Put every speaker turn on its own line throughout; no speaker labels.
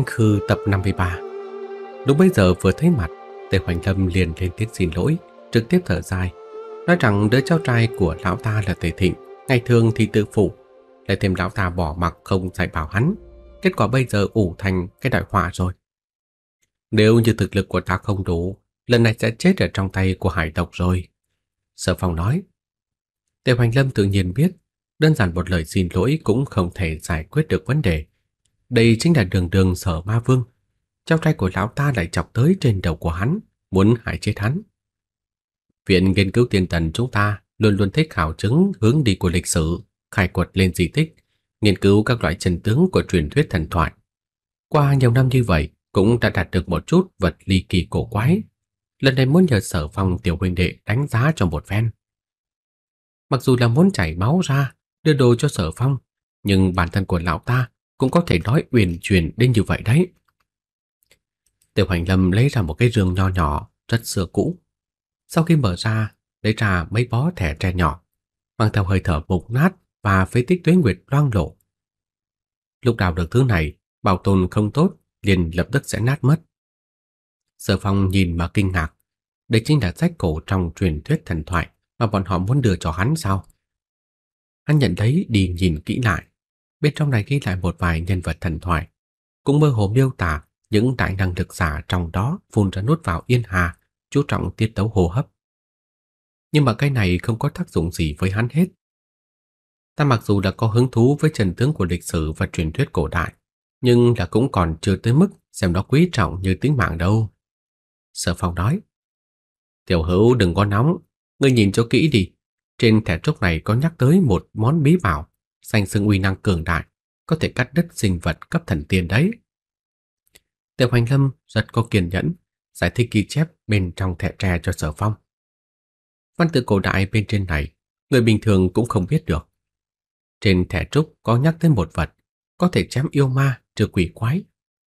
Thánh Khư tập 53 Lúc bây giờ vừa thấy mặt Tề Hoành Lâm liền lên tiếng xin lỗi Trực tiếp thở dài Nói rằng đứa cháu trai của lão ta là Tề Thịnh Ngày thường thì tự phụ Lại thêm lão ta bỏ mặc không dạy bảo hắn Kết quả bây giờ ủ thành cái đại họa rồi Nếu như thực lực của ta không đủ Lần này sẽ chết ở trong tay của hải tộc rồi Sở Phong nói Tề Hoành Lâm tự nhiên biết Đơn giản một lời xin lỗi cũng không thể giải quyết được vấn đề đây chính là đường đường sở ma vương. Cháu trai của lão ta lại chọc tới trên đầu của hắn, muốn hại chết hắn. Viện nghiên cứu tiên tần chúng ta luôn luôn thích khảo chứng hướng đi của lịch sử, khai quật lên di tích, nghiên cứu các loại chân tướng của truyền thuyết thần thoại. Qua nhiều năm như vậy, cũng đã đạt được một chút vật ly kỳ cổ quái. Lần này muốn nhờ sở phòng tiểu huynh đệ đánh giá cho một phen. Mặc dù là muốn chảy máu ra, đưa đồ cho sở phong, nhưng bản thân của lão ta cũng có thể nói uyển chuyển đến như vậy đấy. Tiểu Hoành Lâm lấy ra một cái rương nho nhỏ, rất xưa cũ. Sau khi mở ra, lấy ra mấy bó thẻ tre nhỏ, mang theo hơi thở mục nát và phế tích tuyến nguyệt loang lộ. Lúc đào được thứ này, bảo tồn không tốt liền lập tức sẽ nát mất. Sở Phong nhìn mà kinh ngạc, đây chính là sách cổ trong truyền thuyết thần thoại mà bọn họ muốn đưa cho hắn sao? Hắn nhận thấy đi nhìn kỹ lại, Bên trong này ghi lại một vài nhân vật thần thoại, cũng mơ hồ miêu tả những đại năng thực giả trong đó phun ra nuốt vào yên hà, chú trọng tiết tấu hô hấp. Nhưng mà cái này không có tác dụng gì với hắn hết. Ta mặc dù đã có hứng thú với trần tướng của lịch sử và truyền thuyết cổ đại, nhưng là cũng còn chưa tới mức xem nó quý trọng như tính mạng đâu. Sở Phong nói. Tiểu hữu đừng có nóng, ngươi nhìn cho kỹ đi. Trên thẻ trúc này có nhắc tới một món bí bảo Xanh xưng uy năng cường đại, có thể cắt đứt sinh vật cấp thần tiên đấy. tiêu Hoành Lâm rất có kiên nhẫn, giải thích ghi chép bên trong thẻ tre cho Sở Phong. Văn tự cổ đại bên trên này, người bình thường cũng không biết được. Trên thẻ trúc có nhắc tới một vật, có thể chém yêu ma, trừ quỷ quái,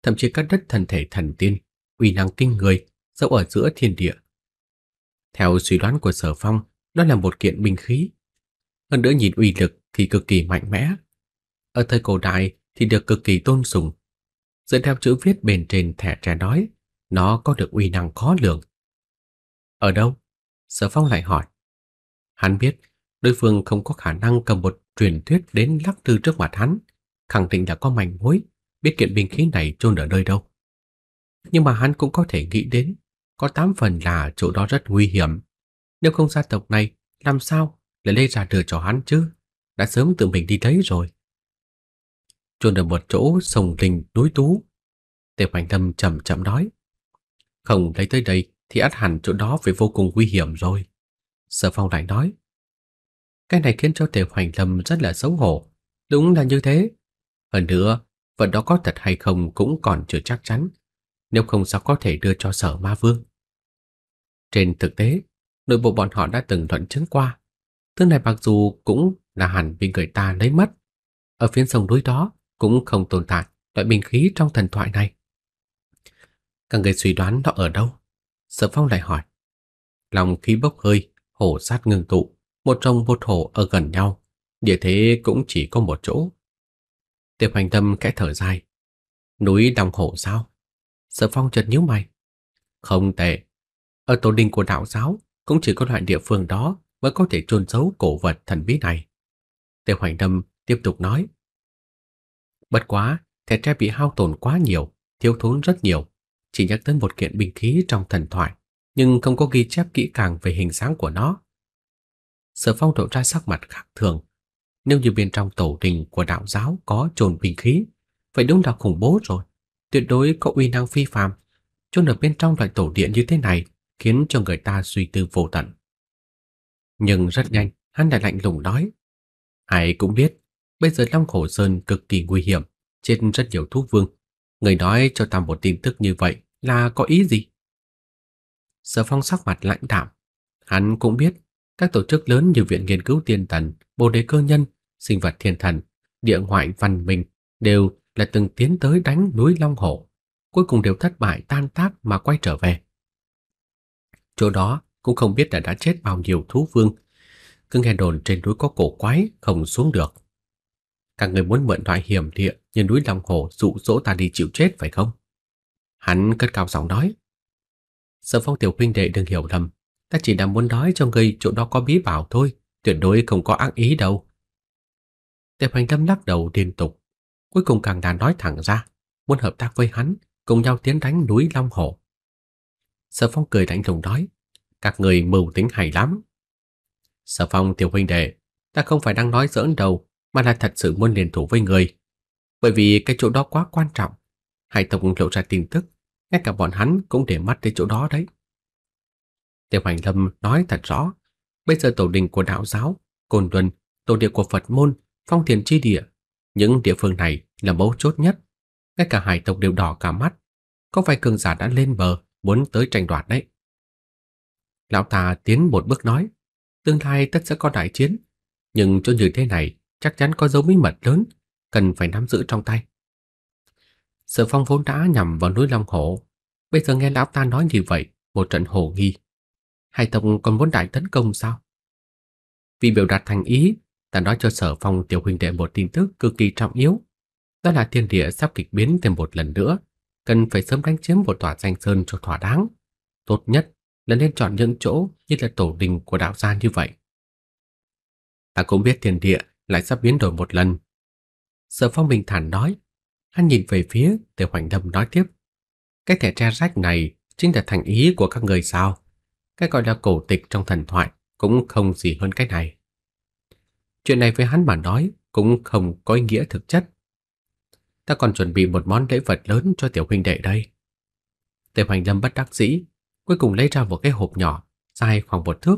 thậm chí cắt đứt thần thể thần tiên, uy năng kinh người, dẫu ở giữa thiên địa. Theo suy đoán của Sở Phong, đó là một kiện binh khí. Hơn nữa nhìn uy lực thì cực kỳ mạnh mẽ. Ở thời cổ đại thì được cực kỳ tôn sùng. Dựa theo chữ viết bên trên thẻ trẻ nói, nó có được uy năng khó lường. Ở đâu? Sở Phong lại hỏi. Hắn biết đối phương không có khả năng cầm một truyền thuyết đến lắc tư trước mặt hắn, khẳng định là có manh mối, biết kiện binh khí này chôn ở nơi đâu. Nhưng mà hắn cũng có thể nghĩ đến, có tám phần là chỗ đó rất nguy hiểm. Nếu không gia tộc này, làm sao lại lây ra đưa cho hắn chứ? đã sớm tự mình đi thấy rồi. Chôn ở một chỗ sông linh núi tú, Tề Hoành Lâm chậm chậm nói. Không lấy tới đây thì át hẳn chỗ đó phải vô cùng nguy hiểm rồi. Sở Phong lại nói. Cái này khiến cho Tề Hoành Lâm rất là xấu hổ. Đúng là như thế. Hơn nữa, vật đó có thật hay không cũng còn chưa chắc chắn. Nếu không sao có thể đưa cho sở ma vương. Trên thực tế, nội bộ bọn họ đã từng luận chứng qua thứ này mặc dù cũng là hẳn bị người ta lấy mất, ở phía sông núi đó cũng không tồn tại loại bình khí trong thần thoại này. Các người suy đoán nó ở đâu? Sở Phong lại hỏi. Lòng khí bốc hơi, hổ sát ngừng tụ, một trong một hổ ở gần nhau, địa thế cũng chỉ có một chỗ. tiệp Hoành Tâm kẽ thở dài. Núi đồng hổ sao? Sở Phong chợt nhíu mày. Không tệ, ở tổ đình của đạo giáo cũng chỉ có loại địa phương đó mới có thể trôn giấu cổ vật thần bí này. Tề Hoành Đâm tiếp tục nói. Bất quá, thẻ tre bị hao tổn quá nhiều, thiếu thốn rất nhiều. Chỉ nhắc tới một kiện bình khí trong thần thoại, nhưng không có ghi chép kỹ càng về hình dáng của nó. Sở Phong lộ ra sắc mặt khác thường. Nếu như bên trong tổ đình của đạo giáo có trồn bình khí, vậy đúng là khủng bố rồi. Tuyệt đối có uy năng phi phàm. trôn ở bên trong loại tổ điện như thế này khiến cho người ta suy tư vô tận. Nhưng rất nhanh, hắn lại lạnh lùng nói. Ai cũng biết, bây giờ Long Khổ Sơn cực kỳ nguy hiểm, chết rất nhiều thú vương. Người nói cho ta một tin tức như vậy là có ý gì? Sở phong sắc mặt lạnh đạm. Hắn cũng biết, các tổ chức lớn như Viện Nghiên cứu Tiên Thần, Bồ Đề Cơ Nhân, Sinh vật Thiên Thần, Địa ngoại Văn Minh đều là từng tiến tới đánh núi Long Hổ, cuối cùng đều thất bại tan tác mà quay trở về. Chỗ đó cũng không biết là đã chết bao nhiêu thú vương. Cứ nghe đồn trên núi có cổ quái, không xuống được. Các người muốn mượn thoại hiểm địa như núi Long Hồ dụ dỗ ta đi chịu chết phải không? Hắn cất cao giọng nói. Sở phong tiểu huynh đệ đừng hiểu lầm. Ta chỉ đang muốn nói cho người chỗ đó có bí bảo thôi, tuyệt đối không có ác ý đâu. Tệp hành lâm lắc đầu liên tục. Cuối cùng càng đã nói thẳng ra, muốn hợp tác với hắn, cùng nhau tiến đánh núi Long Hồ. Sở phong cười lạnh lùng nói các người mưu tính hay lắm. Sở phong tiểu huynh đệ, ta không phải đang nói giỡn đầu, mà là thật sự muốn liên thủ với người. Bởi vì cái chỗ đó quá quan trọng. Hải tộc lộ ra tin tức, ngay cả bọn hắn cũng để mắt đến chỗ đó đấy. tiểu Hoành Lâm nói thật rõ, bây giờ tổ đình của đạo giáo, cồn luân, tổ địa của Phật môn, phong thiền chi địa, những địa phương này là mấu chốt nhất. Ngay cả hải tộc đều đỏ cả mắt, có phải cường giả đã lên bờ muốn tới tranh đoạt đấy. Lão ta tiến một bước nói, tương lai tất sẽ có đại chiến, nhưng chỗ như thế này chắc chắn có dấu bí mật lớn, cần phải nắm giữ trong tay. Sở Phong vốn đã nhằm vào núi Long Hổ, bây giờ nghe lão ta nói như vậy, một trận hồ nghi. Hai tộc còn muốn đại tấn công sao? Vì biểu đạt thành ý, ta nói cho Sở Phong tiểu huynh đệ một tin tức cực kỳ trọng yếu, đó là thiên địa sắp kịch biến thêm một lần nữa, cần phải sớm đánh chiếm một tòa danh sơn cho thỏa đáng, tốt nhất là nên chọn những chỗ như là tổ đình của đạo gia như vậy. Ta cũng biết thiên địa lại sắp biến đổi một lần. Sở phong bình thản nói, hắn nhìn về phía Tề Hoành Lâm nói tiếp. Cái thẻ tre rách này chính là thành ý của các người sao. Cái gọi là cổ tịch trong thần thoại cũng không gì hơn cái này. Chuyện này với hắn mà nói cũng không có ý nghĩa thực chất. Ta còn chuẩn bị một món lễ vật lớn cho tiểu huynh đệ đây. Tề Hoành Lâm bất đắc dĩ cuối cùng lấy ra một cái hộp nhỏ dài khoảng một thước.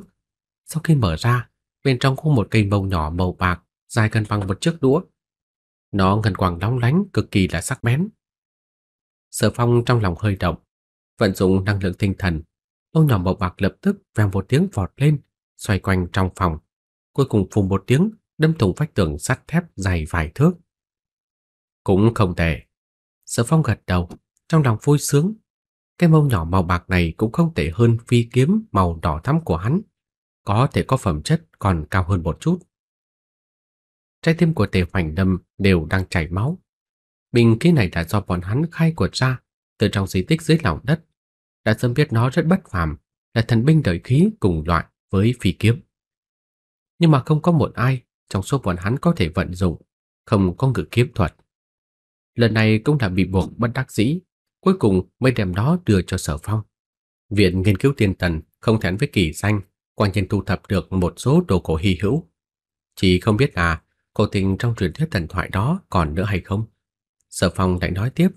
Sau khi mở ra, bên trong có một cây bầu nhỏ màu bạc dài gần bằng một chiếc đũa. Nó ngân quang lóng lánh cực kỳ là sắc bén. Sở Phong trong lòng hơi động, vận dụng năng lượng tinh thần, bông nhỏ màu bạc lập tức vang một tiếng vọt lên, xoay quanh trong phòng, cuối cùng phùng một tiếng đâm thủng vách tường sắt thép dày vài thước. Cũng không tệ. Sở Phong gật đầu, trong lòng vui sướng cái mâu nhỏ màu bạc này cũng không tệ hơn phi kiếm màu đỏ thắm của hắn, có thể có phẩm chất còn cao hơn một chút. Trái tim của Tề Hoành Lâm đều đang chảy máu. Bình khí này đã do bọn hắn khai quật ra từ trong di tích dưới lòng đất. Đã sớm biết nó rất bất phàm, là thần binh đời khí cùng loại với phi kiếm. Nhưng mà không có một ai trong số bọn hắn có thể vận dụng, không có ngự kiếm thuật. Lần này cũng là bị buộc bất đắc dĩ cuối cùng mới đem đó đưa cho Sở Phong. Viện nghiên cứu tiền thần không thẹn với kỳ danh, quan nhân thu thập được một số đồ cổ hy hữu. Chỉ không biết là cổ tình trong truyền thuyết thần thoại đó còn nữa hay không. Sở Phong lại nói tiếp.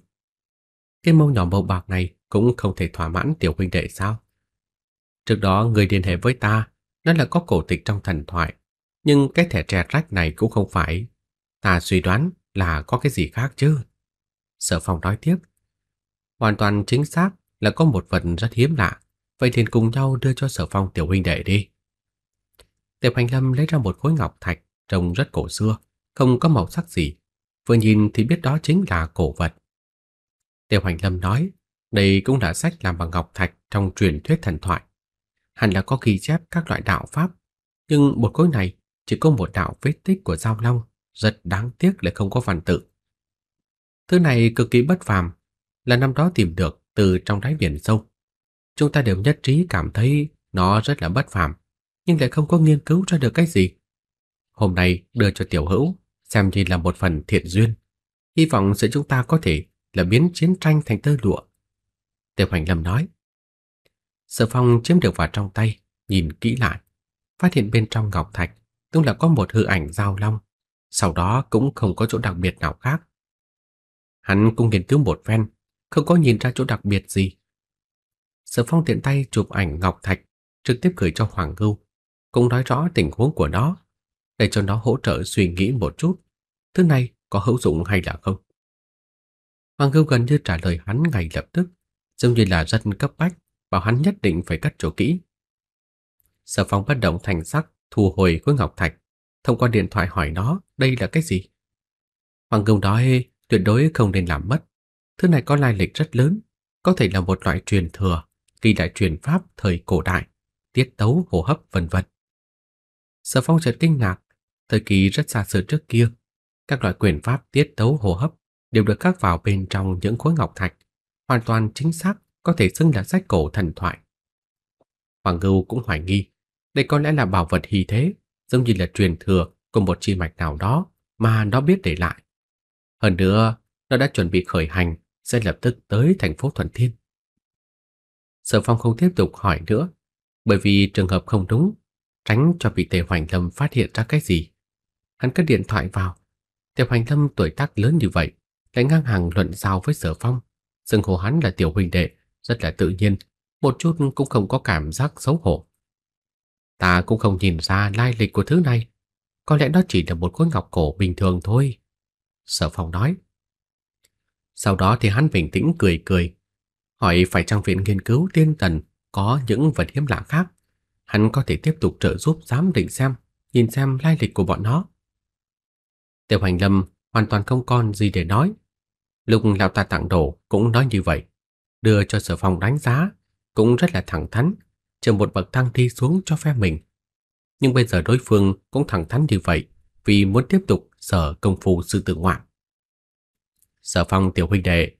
Cái mông nhỏ màu bạc này cũng không thể thỏa mãn tiểu huynh đệ sao? Trước đó người liên hệ với ta, nói là có cổ tịch trong thần thoại, nhưng cái thẻ tre rách này cũng không phải. Ta suy đoán là có cái gì khác chứ. Sở Phong nói tiếp hoàn toàn chính xác là có một vật rất hiếm lạ, vậy thì cùng nhau đưa cho Sở Phong tiểu huynh đệ đi. Tiểu Hành Lâm lấy ra một khối ngọc thạch trông rất cổ xưa, không có màu sắc gì, vừa nhìn thì biết đó chính là cổ vật. Tiểu Hành Lâm nói, đây cũng là sách làm bằng ngọc thạch trong truyền thuyết thần thoại. Hẳn là có ghi chép các loại đạo pháp, nhưng một khối này chỉ có một đạo vết tích của giao long, rất đáng tiếc lại không có văn tự. Thứ này cực kỳ bất phàm, là năm đó tìm được từ trong đáy biển sâu. Chúng ta đều nhất trí cảm thấy nó rất là bất phàm, nhưng lại không có nghiên cứu ra được cái gì. Hôm nay đưa cho tiểu hữu xem như là một phần thiện duyên. Hy vọng sẽ chúng ta có thể là biến chiến tranh thành tơ lụa. Tiêu Hoành Lâm nói. Sở Phong chiếm được vào trong tay, nhìn kỹ lại, phát hiện bên trong ngọc thạch cũng là có một hư ảnh giao long, sau đó cũng không có chỗ đặc biệt nào khác. Hắn cũng nghiên cứu một phen, không có nhìn ra chỗ đặc biệt gì. Sở Phong tiện tay chụp ảnh ngọc thạch, trực tiếp gửi cho Hoàng Ngưu, cũng nói rõ tình huống của nó, để cho nó hỗ trợ suy nghĩ một chút, thứ này có hữu dụng hay là không. Hoàng Ngưu gần như trả lời hắn ngay lập tức, giống như là rất cấp bách, bảo hắn nhất định phải cắt chỗ kỹ. Sở Phong bất động thành sắc thu hồi khối ngọc thạch, thông qua điện thoại hỏi nó đây là cái gì. Hoàng Ngưu nói tuyệt đối không nên làm mất. Thứ này có lai lịch rất lớn, có thể là một loại truyền thừa, kỳ đại truyền pháp thời cổ đại, tiết tấu hô hấp vân vân. Sở Phong chợt kinh ngạc, thời kỳ rất xa xưa trước kia, các loại quyền pháp tiết tấu hô hấp đều được khắc vào bên trong những khối ngọc thạch, hoàn toàn chính xác có thể xưng là sách cổ thần thoại. Hoàng Ngưu cũng hoài nghi, đây có lẽ là bảo vật hy thế, giống như là truyền thừa của một chi mạch nào đó mà nó biết để lại. Hơn nữa, nó đã chuẩn bị khởi hành sẽ lập tức tới thành phố Thuận Thiên. Sở Phong không tiếp tục hỏi nữa, bởi vì trường hợp không đúng, tránh cho bị Tề Hoành Lâm phát hiện ra cái gì. Hắn cất điện thoại vào, Tề Hoành Lâm tuổi tác lớn như vậy, lại ngang hàng luận giao với Sở Phong, xưng hô hắn là tiểu huynh đệ, rất là tự nhiên, một chút cũng không có cảm giác xấu hổ. Ta cũng không nhìn ra lai lịch của thứ này, có lẽ đó chỉ là một khối ngọc cổ bình thường thôi. Sở Phong nói. Sau đó thì hắn bình tĩnh cười cười, hỏi phải trong viện nghiên cứu tiên thần có những vật hiếm lạ khác, hắn có thể tiếp tục trợ giúp giám định xem, nhìn xem lai lịch của bọn nó. Tiêu Hành Lâm hoàn toàn không còn gì để nói. lục lão ta tặng đồ cũng nói như vậy, đưa cho Sở Phong đánh giá cũng rất là thẳng thắn, chờ một bậc thang thi xuống cho phe mình. Nhưng bây giờ đối phương cũng thẳng thắn như vậy vì muốn tiếp tục sở công phu sư tử ngoạn. Sở phong tiểu huynh đệ,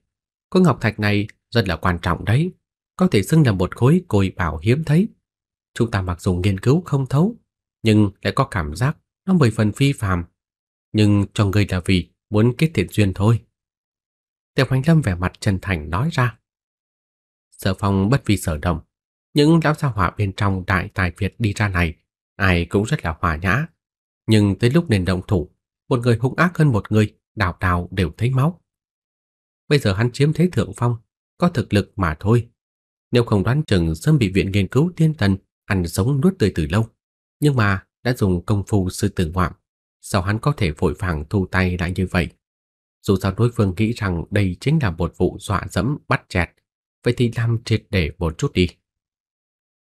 con ngọc thạch này rất là quan trọng đấy, có thể xưng là một khối côi bảo hiếm thấy. Chúng ta mặc dù nghiên cứu không thấu, nhưng lại có cảm giác nó mười phần phi phàm. Nhưng cho người là vì muốn kết thiện duyên thôi. Tiểu Hoành Lâm vẻ mặt chân thành nói ra. Sở phong bất vì sở động, những lão gia hỏa bên trong đại tài Việt đi ra này, ai cũng rất là hòa nhã. Nhưng tới lúc nền động thủ, một người hung ác hơn một người, đào đào đều thấy máu. Bây giờ hắn chiếm thế thượng phong, có thực lực mà thôi. Nếu không đoán chừng sớm bị viện nghiên cứu tiên thần ăn sống nuốt tươi từ lâu. Nhưng mà đã dùng công phu sư tử ngoạm, sao hắn có thể vội vàng thu tay lại như vậy? Dù sao đối phương nghĩ rằng đây chính là một vụ dọa dẫm bắt chẹt, vậy thì làm triệt để một chút đi.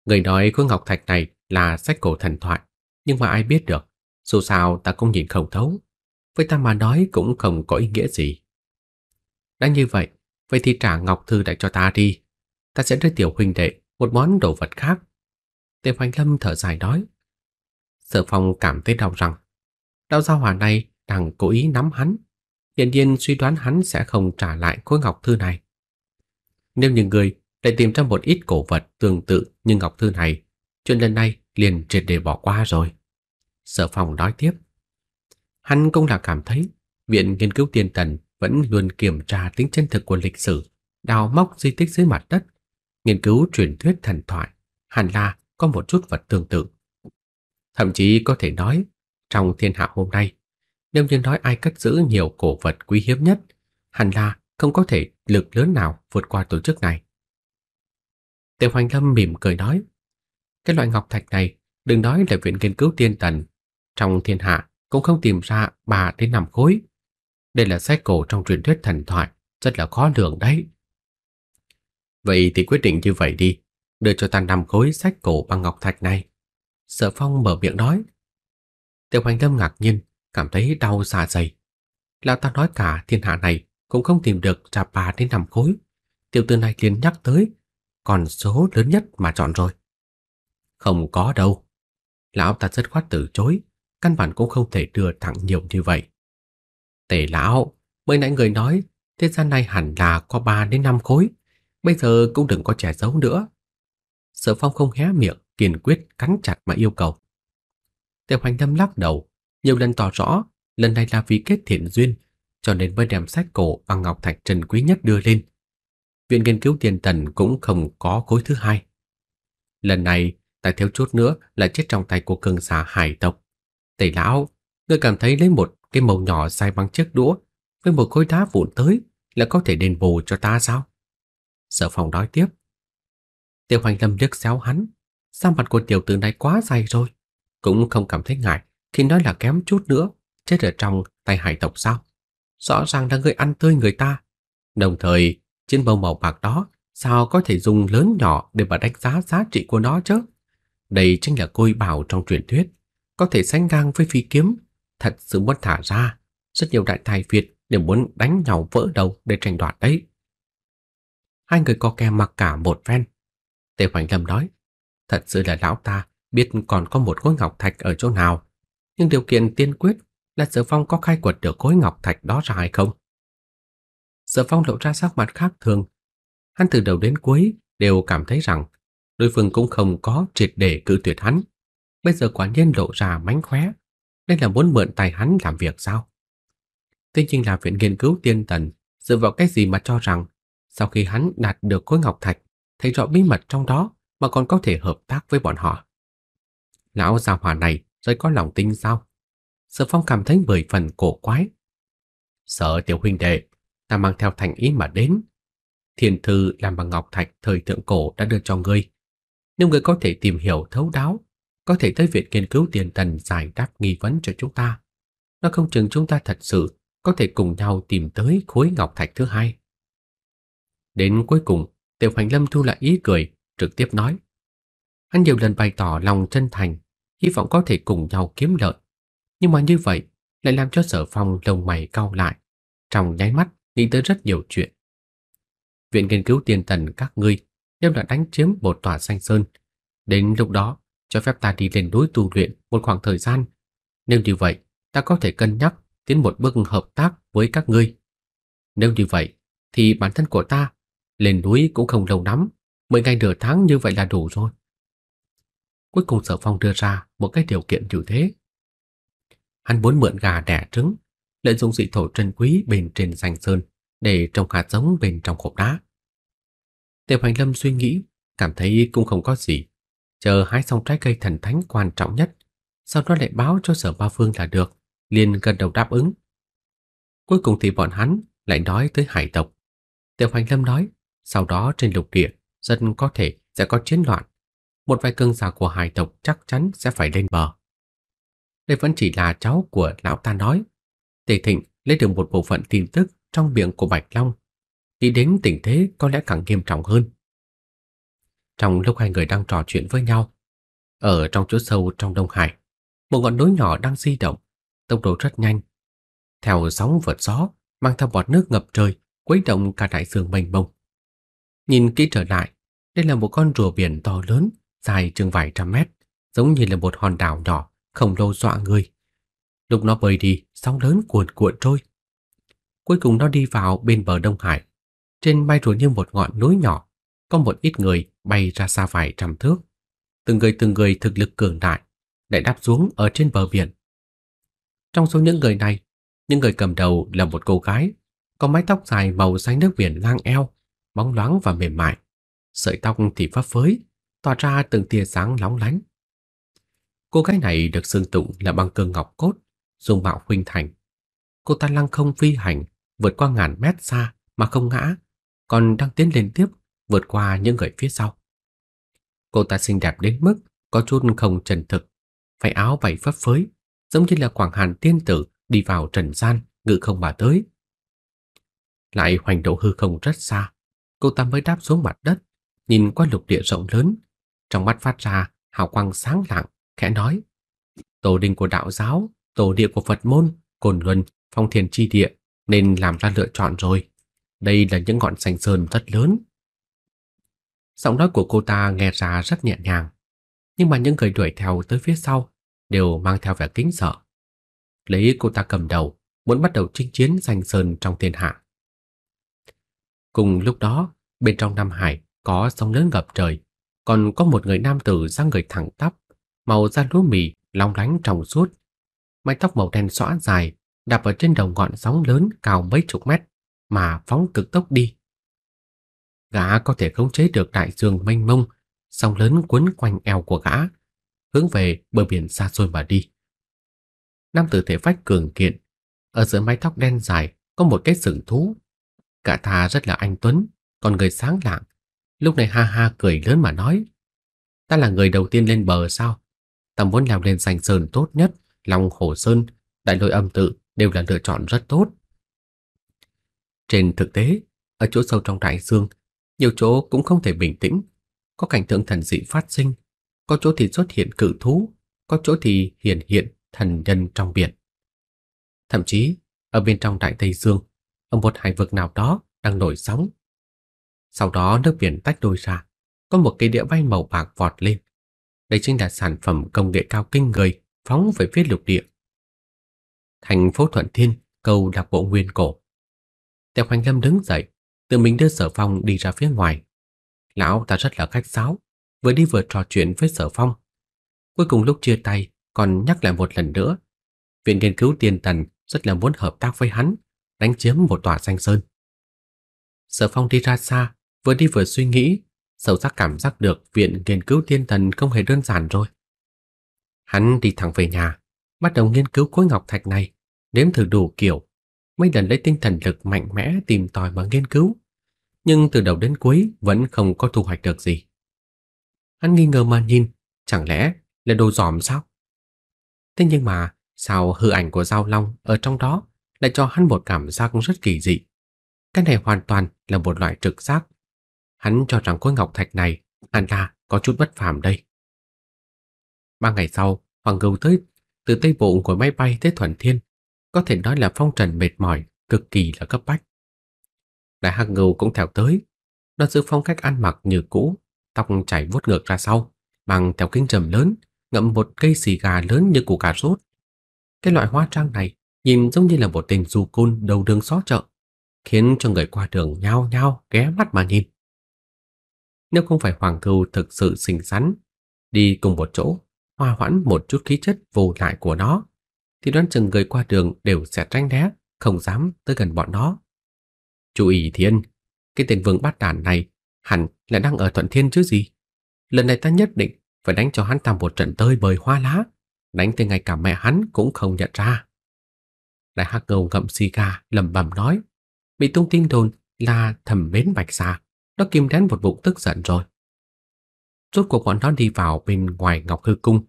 Người nói khối ngọc thạch này là sách cổ thần thoại, nhưng mà ai biết được, dù sao ta cũng nhìn không thấu. Với ta mà nói cũng không có ý nghĩa gì. Đã như vậy, vậy thì trả Ngọc Thư lại cho ta đi. Ta sẽ đưa tiểu huynh đệ một món đồ vật khác. Tề Hoành Lâm thở dài nói. Sở Phong cảm thấy đau rằng, đạo gia hỏa này đang cố ý nắm hắn. Hiện nhiên suy đoán hắn sẽ không trả lại khối Ngọc Thư này. Nếu những người lại tìm ra một ít cổ vật tương tự như Ngọc Thư này, chuyện lần này liền triệt để bỏ qua rồi. Sở Phòng nói tiếp. Hắn cũng là cảm thấy viện nghiên cứu tiên tần vẫn luôn kiểm tra tính chân thực của lịch sử, đào móc di tích dưới mặt đất, nghiên cứu truyền thuyết thần thoại, hẳn là có một chút vật tương tự. Thậm chí có thể nói, trong thiên hạ hôm nay, nếu như nói ai cất giữ nhiều cổ vật quý hiếm nhất, hẳn là không có thể lực lớn nào vượt qua tổ chức này. Tiêu Hoành Lâm mỉm cười nói, cái loại ngọc thạch này đừng nói là viện nghiên cứu tiên tần, trong thiên hạ cũng không tìm ra bà đến nằm khối. Đây là sách cổ trong truyền thuyết thần thoại, rất là khó lường đấy. Vậy thì quyết định như vậy đi, đưa cho ta năm khối sách cổ bằng ngọc thạch này. Sở Phong mở miệng nói. Tiểu Hoành tâm ngạc nhiên, cảm thấy đau xà dạ dày. Lão ta nói cả thiên hạ này cũng không tìm được trà bà đến năm khối. Tiểu tư này liền nhắc tới, còn số lớn nhất mà chọn rồi. Không có đâu. Lão ta rất khoát từ chối, căn bản cũng không thể đưa thẳng nhiều như vậy. Tề lão, mới nãy người nói thế gian này hẳn là có ba đến năm khối, bây giờ cũng đừng có trẻ giấu nữa. Sở Phong không hé miệng, kiên quyết cắn chặt mà yêu cầu. Tề Hoành Lâm lắc đầu, nhiều lần tỏ rõ, lần này là vì kết thiện duyên, cho nên mới đem sách cổ bằng ngọc thạch trần quý nhất đưa lên. Viện nghiên cứu tiền tần cũng không có khối thứ hai. Lần này, tại thiếu chút nữa là chết trong tay của cường xã hải tộc. Tề lão, ngươi cảm thấy lấy một cái màu nhỏ dài bằng chiếc đũa với một khối đá vụn tới là có thể đền bù cho ta sao? Sở phòng nói tiếp. Tiêu Hoành Lâm liếc xéo hắn, sao mặt của tiểu tử này quá dày rồi, cũng không cảm thấy ngại khi nói là kém chút nữa, chết ở trong tay hải tộc sao? Rõ ràng là người ăn tươi người ta. Đồng thời, trên bầu màu bạc đó sao có thể dùng lớn nhỏ để mà đánh giá giá trị của nó chứ? Đây chính là côi bảo trong truyền thuyết, có thể sánh ngang với phi kiếm thật sự muốn thả ra. Rất nhiều đại tài Việt đều muốn đánh nhau vỡ đầu để tranh đoạt đấy. Hai người có kè mặc cả một phen. Tề Hoành Lâm nói, thật sự là lão ta biết còn có một khối ngọc thạch ở chỗ nào, nhưng điều kiện tiên quyết là Sở Phong có khai quật được khối ngọc thạch đó ra hay không. Sở Phong lộ ra sắc mặt khác thường. Hắn từ đầu đến cuối đều cảm thấy rằng đối phương cũng không có triệt để cự tuyệt hắn. Bây giờ quả nhiên lộ ra mánh khóe. Đây là muốn mượn tài hắn làm việc sao? Thế chính là viện nghiên cứu tiên tần dựa vào cái gì mà cho rằng sau khi hắn đạt được khối ngọc thạch, thấy rõ bí mật trong đó mà còn có thể hợp tác với bọn họ. Lão gia hòa này rồi có lòng tin sao? Sở Phong cảm thấy mười phần cổ quái. Sở tiểu huynh đệ, ta mang theo thành ý mà đến. Thiền thư làm bằng ngọc thạch thời thượng cổ đã đưa cho ngươi. Nếu ngươi có thể tìm hiểu thấu đáo có thể tới viện nghiên cứu tiền tần giải đáp nghi vấn cho chúng ta. Nó không chừng chúng ta thật sự có thể cùng nhau tìm tới khối ngọc thạch thứ hai. Đến cuối cùng, Tiểu Hành Lâm thu lại ý cười, trực tiếp nói. Hắn nhiều lần bày tỏ lòng chân thành, hy vọng có thể cùng nhau kiếm lợi. Nhưng mà như vậy lại làm cho sở phong lông mày cau lại, trong nháy mắt nghĩ tới rất nhiều chuyện. Viện nghiên cứu tiền tần các ngươi đem đã đánh chiếm một tòa xanh sơn. Đến lúc đó, cho phép ta đi lên núi tu luyện một khoảng thời gian. Nếu như vậy, ta có thể cân nhắc tiến một bước hợp tác với các ngươi. Nếu như vậy, thì bản thân của ta lên núi cũng không lâu lắm, mười ngày nửa tháng như vậy là đủ rồi. Cuối cùng Sở Phong đưa ra một cái điều kiện như thế. Hắn muốn mượn gà đẻ trứng, lợi dụng dị thổ trân quý bên trên sành sơn để trồng hạt giống bên trong hộp đá. Tiểu Hành Lâm suy nghĩ, cảm thấy cũng không có gì chờ hái xong trái cây thần thánh quan trọng nhất, sau đó lại báo cho Sở Ba Phương là được, liền gần đầu đáp ứng. Cuối cùng thì bọn hắn lại nói tới hải tộc. Tiểu Hoành Lâm nói, sau đó trên lục địa dân có thể sẽ có chiến loạn. Một vài cương giả của hải tộc chắc chắn sẽ phải lên bờ. Đây vẫn chỉ là cháu của lão ta nói. Tề Thịnh lấy được một bộ phận tin tức trong miệng của Bạch Long. Nghĩ đến tình thế có lẽ càng nghiêm trọng hơn trong lúc hai người đang trò chuyện với nhau. Ở trong chỗ sâu trong Đông Hải, một ngọn núi nhỏ đang di động, tốc độ rất nhanh. Theo sóng vượt gió, mang theo bọt nước ngập trời, quấy động cả đại dương mênh mông. Nhìn kỹ trở lại, đây là một con rùa biển to lớn, dài chừng vài trăm mét, giống như là một hòn đảo nhỏ, khổng lồ dọa người. Lúc nó bơi đi, sóng lớn cuộn cuộn trôi. Cuối cùng nó đi vào bên bờ Đông Hải. Trên bay rùa như một ngọn núi nhỏ, có một ít người bay ra xa vài trăm thước. Từng người từng người thực lực cường đại lại đáp xuống ở trên bờ biển. Trong số những người này, những người cầm đầu là một cô gái có mái tóc dài màu xanh nước biển ngang eo, bóng loáng và mềm mại. Sợi tóc thì phấp phới, tỏa ra từng tia sáng lóng lánh. Cô gái này được xưng tụng là băng cơ ngọc cốt, dùng mạo khuynh thành. Cô ta lăng không phi hành, vượt qua ngàn mét xa mà không ngã, còn đang tiến lên tiếp vượt qua những người phía sau. Cô ta xinh đẹp đến mức có chút không chân thực, phải áo vải phấp phới, giống như là Quảng Hàn tiên tử đi vào trần gian, ngự không mà tới. Lại hoành độ hư không rất xa, cô ta mới đáp xuống mặt đất, nhìn qua lục địa rộng lớn, trong mắt phát ra hào quang sáng lạng, khẽ nói: "Tổ đình của đạo giáo, tổ địa của Phật môn, Cồn Luân, Phong Thiền chi địa nên làm ra lựa chọn rồi. Đây là những ngọn sành sơn rất lớn, Giọng nói của cô ta nghe ra rất nhẹ nhàng, nhưng mà những người đuổi theo tới phía sau đều mang theo vẻ kính sợ. Lấy cô ta cầm đầu, muốn bắt đầu chinh chiến giành sơn trong thiên hạ. Cùng lúc đó, bên trong Nam Hải có sóng lớn ngập trời, còn có một người nam tử dáng người thẳng tắp, màu da lúa mì long lánh trong suốt, mái tóc màu đen xõa dài đạp ở trên đầu ngọn sóng lớn cao mấy chục mét mà phóng cực tốc đi gã có thể khống chế được đại dương mênh mông, sóng lớn quấn quanh eo của gã, hướng về bờ biển xa xôi mà đi. Nam tử thể phách cường kiện, ở giữa mái tóc đen dài có một cái sừng thú. Cả thà rất là anh tuấn, còn người sáng lạng. Lúc này ha ha cười lớn mà nói, ta là người đầu tiên lên bờ sao? Ta muốn leo lên sành sơn tốt nhất, lòng hồ sơn, đại lôi âm tự đều là lựa chọn rất tốt. Trên thực tế, ở chỗ sâu trong đại dương nhiều chỗ cũng không thể bình tĩnh, có cảnh tượng thần dị phát sinh, có chỗ thì xuất hiện cự thú, có chỗ thì hiện hiện thần nhân trong biển. Thậm chí, ở bên trong Đại Tây Dương, ở một hải vực nào đó đang nổi sóng. Sau đó nước biển tách đôi ra, có một cây đĩa bay màu bạc vọt lên. Đây chính là sản phẩm công nghệ cao kinh người phóng về phía lục địa. Thành phố Thuận Thiên, cầu đặc bộ nguyên cổ. Tiêu Hoành Lâm đứng dậy, tự mình đưa Sở Phong đi ra phía ngoài. Lão ta rất là khách sáo, vừa đi vừa trò chuyện với Sở Phong. Cuối cùng lúc chia tay còn nhắc lại một lần nữa, viện nghiên cứu tiên thần rất là muốn hợp tác với hắn, đánh chiếm một tòa danh sơn. Sở Phong đi ra xa, vừa đi vừa suy nghĩ, sâu sắc cảm giác được viện nghiên cứu tiên thần không hề đơn giản rồi. Hắn đi thẳng về nhà, bắt đầu nghiên cứu khối ngọc thạch này, nếm thử đủ kiểu, mấy lần lấy tinh thần lực mạnh mẽ tìm tòi mà nghiên cứu nhưng từ đầu đến cuối vẫn không có thu hoạch được gì. Hắn nghi ngờ mà nhìn, chẳng lẽ là đồ giòm sao? Thế nhưng mà sao hư ảnh của Giao Long ở trong đó lại cho hắn một cảm giác rất kỳ dị. Cái này hoàn toàn là một loại trực giác. Hắn cho rằng khối ngọc thạch này hẳn là có chút bất phàm đây. Ba ngày sau, Hoàng Ngưu tới từ Tây Bộ của máy bay tới Thuận Thiên, có thể nói là phong trần mệt mỏi, cực kỳ là cấp bách. Đại hắc ngưu cũng theo tới. Nó giữ phong cách ăn mặc như cũ, tóc chảy vuốt ngược ra sau, mang theo kính trầm lớn, ngậm một cây xì gà lớn như củ cà rốt. Cái loại hóa trang này nhìn giống như là một tên du côn đầu đường xó chợ, khiến cho người qua đường nhao nhao ghé mắt mà nhìn. Nếu không phải hoàng cừu thực sự xinh xắn, đi cùng một chỗ, hòa hoãn một chút khí chất vô lại của nó, thì đoán chừng người qua đường đều sẽ tránh né, không dám tới gần bọn nó. Chú ý thiên, cái tên vương bát đàn này hẳn là đang ở thuận thiên chứ gì. Lần này ta nhất định phải đánh cho hắn ta một trận tơi bời hoa lá, đánh tới ngay cả mẹ hắn cũng không nhận ra. Đại Hắc Ngầu ngậm si gà lẩm bẩm nói, bị tung tin đồn là thầm mến Bạch Sa, dạ, nó kìm nén một bụng tức giận rồi. Rốt cuộc bọn nó đi vào bên ngoài Ngọc Hư Cung.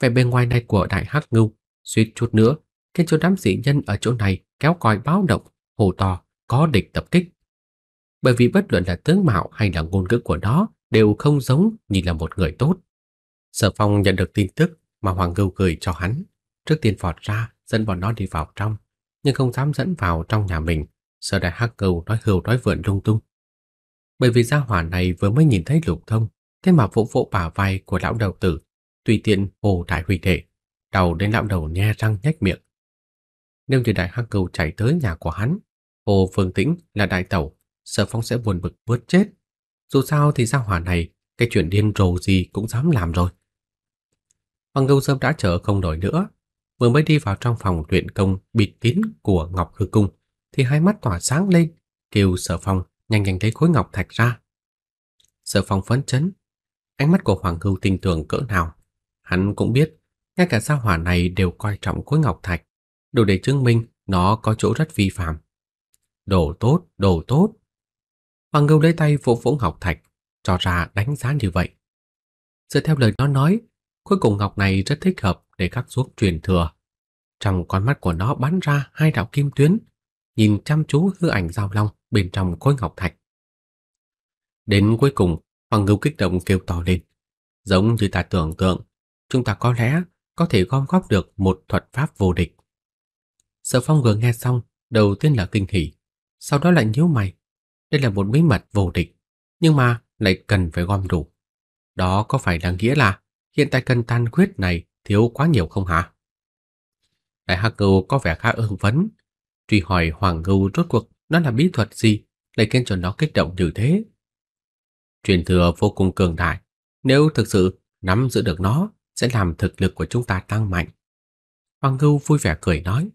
về bên ngoài này của Đại Hắc Ngưu, suýt chút nữa, khiến cho đám dị nhân ở chỗ này kéo còi báo động, hồ to có địch tập kích. Bởi vì bất luận là tướng mạo hay là ngôn ngữ của nó đều không giống như là một người tốt. Sở Phong nhận được tin tức mà Hoàng Ngưu gửi cho hắn, trước tiên vọt ra dẫn bọn nó đi vào trong, nhưng không dám dẫn vào trong nhà mình, sợ đại hắc Cầu nói hưu nói vượn lung tung. Bởi vì gia hỏa này vừa mới nhìn thấy lục thông, thế mà vỗ vỗ bả vai của lão đầu tử, tùy tiện hồ đại huy thể, đầu đến lão đầu nhe răng nhếch miệng. Nếu như đại hắc Cầu chạy tới nhà của hắn, Hồ Phương Tĩnh là đại tẩu, Sở Phong sẽ buồn bực bớt chết. Dù sao thì gia hỏa này, cái chuyện điên rồ gì cũng dám làm rồi. Hoàng Ngưu Sâm đã chờ không nổi nữa, vừa mới đi vào trong phòng luyện công bịt kín của Ngọc Hư Cung, thì hai mắt tỏa sáng lên, kêu Sở Phong nhanh nhanh lấy khối ngọc thạch ra. Sở Phong phấn chấn, ánh mắt của Hoàng Ngưu tinh tường cỡ nào, hắn cũng biết, ngay cả gia hỏa này đều coi trọng khối ngọc thạch, đủ để chứng minh nó có chỗ rất vi phạm Đồ tốt, đồ tốt. Hoàng Ngưu lấy tay vỗ vỗ ngọc thạch, cho ra đánh giá như vậy. Dựa theo lời nó nói, khối cùng ngọc này rất thích hợp để khắc xuống truyền thừa. Trong con mắt của nó bắn ra hai đạo kim tuyến, nhìn chăm chú hư ảnh giao long bên trong khối ngọc thạch. Đến cuối cùng, Hoàng Ngưu kích động kêu to lên. Giống như ta tưởng tượng, chúng ta có lẽ có thể gom góp được một thuật pháp vô địch. Sở Phong vừa nghe xong, đầu tiên là kinh hỉ, sau đó lại nhíu mày. Đây là một bí mật vô địch, nhưng mà lại cần phải gom đủ. Đó có phải là nghĩa là hiện tại cần tan huyết này thiếu quá nhiều không hả? Đại Hắc Ngưu có vẻ khá ưng vấn, truy hỏi Hoàng Ngưu rốt cuộc nó là bí thuật gì lại khiến cho nó kích động như thế. Truyền thừa vô cùng cường đại, nếu thực sự nắm giữ được nó sẽ làm thực lực của chúng ta tăng mạnh. Hoàng Ngưu vui vẻ cười nói.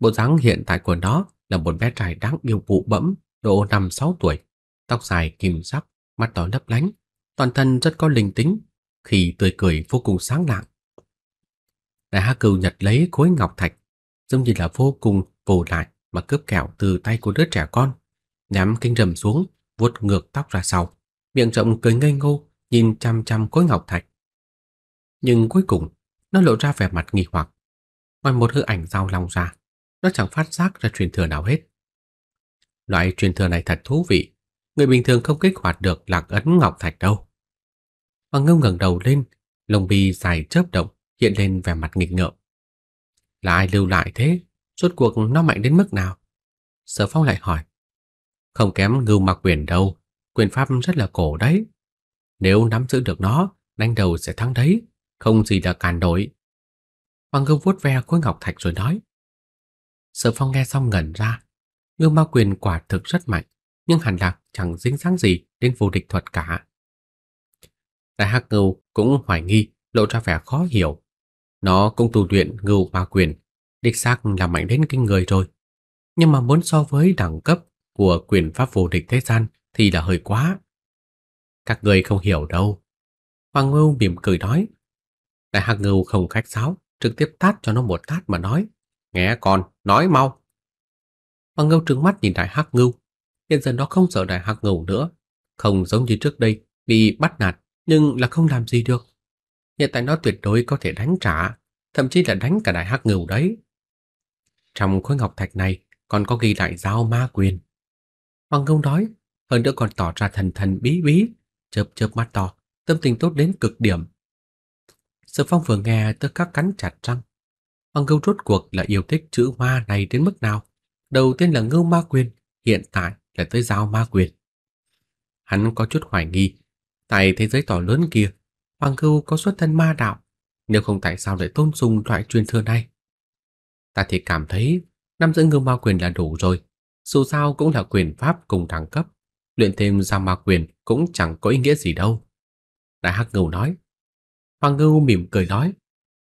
Bộ dáng hiện tại của nó là một bé trai đáng yêu vụ bẫm, độ 5-6 tuổi, tóc dài kim sắc, mắt to lấp lánh, toàn thân rất có linh tính, khi tươi cười vô cùng sáng lạng. Đại Hắc Cừu nhặt lấy khối ngọc thạch, giống như là vô cùng vô lại mà cướp kẹo từ tay của đứa trẻ con, nhắm kinh rầm xuống, vuốt ngược tóc ra sau, miệng rộng cười ngây ngô, nhìn chăm chăm khối ngọc thạch. Nhưng cuối cùng, nó lộ ra vẻ mặt nghi hoặc, ngoài một hư ảnh dao long ra, nó chẳng phát giác ra truyền thừa nào hết. Loại truyền thừa này thật thú vị, người bình thường không kích hoạt được lạc ấn ngọc thạch đâu. Hoàng Ngông ngẩng đầu lên, lông bi dài chớp động, hiện lên vẻ mặt nghịch ngợm. Là ai lưu lại thế? suốt cuộc nó mạnh đến mức nào? Sở Phong lại hỏi. Không kém ngưu mặc quyền đâu, quyền pháp rất là cổ đấy. Nếu nắm giữ được nó, đánh đầu sẽ thắng đấy, không gì là cản đổi. Hoàng Ngông vuốt ve khối ngọc thạch rồi nói. Sở phong nghe xong ngẩn ra. Ngưng ma quyền quả thực rất mạnh, nhưng hẳn là chẳng dính dáng gì đến vô địch thuật cả. Đại hắc ngưu cũng hoài nghi, lộ ra vẻ khó hiểu. Nó cũng tu luyện ngưu ma quyền, đích xác là mạnh đến kinh người rồi. Nhưng mà muốn so với đẳng cấp của quyền pháp vô địch thế gian thì là hơi quá. Các người không hiểu đâu. Hoàng Ngưu mỉm cười nói. Đại Hắc ngưu không khách sáo, trực tiếp tát cho nó một tát mà nói. Nghe con, nói mau. Hoàng Ngưu trừng mắt nhìn Đại Hắc Ngưu, hiện giờ nó không sợ Đại Hắc Ngưu nữa, không giống như trước đây bị bắt nạt nhưng là không làm gì được. Hiện tại nó tuyệt đối có thể đánh trả, thậm chí là đánh cả Đại Hắc Ngưu đấy. Trong khối ngọc thạch này còn có ghi lại giao ma quyền. Hoàng Ngưu nói, hơn nữa còn tỏ ra thần thần bí bí, chớp chớp mắt to, tâm tình tốt đến cực điểm. Sở Phong vừa nghe tức khắc cắn chặt răng, Hoàng Ngưu rốt cuộc là yêu thích chữ hoa này đến mức nào. Đầu tiên là Ngưu Ma Quyền, hiện tại là tới Giao Ma Quyền. Hắn có chút hoài nghi, tại thế giới tỏ lớn kia, Hoàng Ngưu có xuất thân ma đạo, nếu không tại sao lại tôn dùng loại truyền thừa này. Ta thì cảm thấy năm giữ Ngưu Ma Quyền là đủ rồi, dù sao cũng là quyền pháp cùng đẳng cấp, luyện thêm Giao Ma Quyền cũng chẳng có ý nghĩa gì đâu. Đại Hắc Ngưu nói. Hoàng Ngưu mỉm cười nói,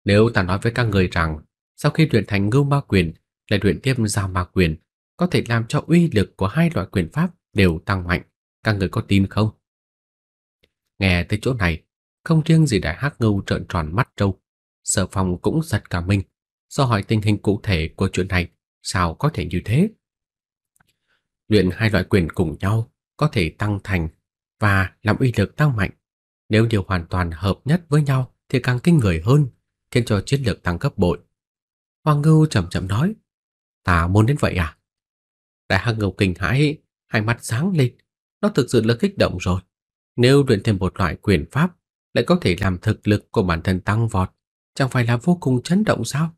nếu ta nói với các người rằng sau khi luyện thành Ngưu Ma Quyền, lại luyện tiếp Giao Ma Quyền, có thể làm cho uy lực của hai loại quyền pháp đều tăng mạnh, các người có tin không? Nghe tới chỗ này, không riêng gì Đại Hắc Ngưu trợn tròn mắt trâu, Sở phòng cũng giật cả mình, do hỏi tình hình cụ thể của chuyện này, sao có thể như thế? Luyện hai loại quyền cùng nhau có thể tăng thành và làm uy lực tăng mạnh. Nếu điều hoàn toàn hợp nhất với nhau thì càng kinh người hơn, khiến cho chiến lược tăng gấp bội. Hoàng Ngưu chậm chậm nói, "Ta muốn đến vậy à?" Đại Hắc Ngưu kinh hãi, hai mắt sáng lên, nó thực sự là kích động rồi. Nếu luyện thêm một loại quyền pháp, lại có thể làm thực lực của bản thân tăng vọt, chẳng phải là vô cùng chấn động sao?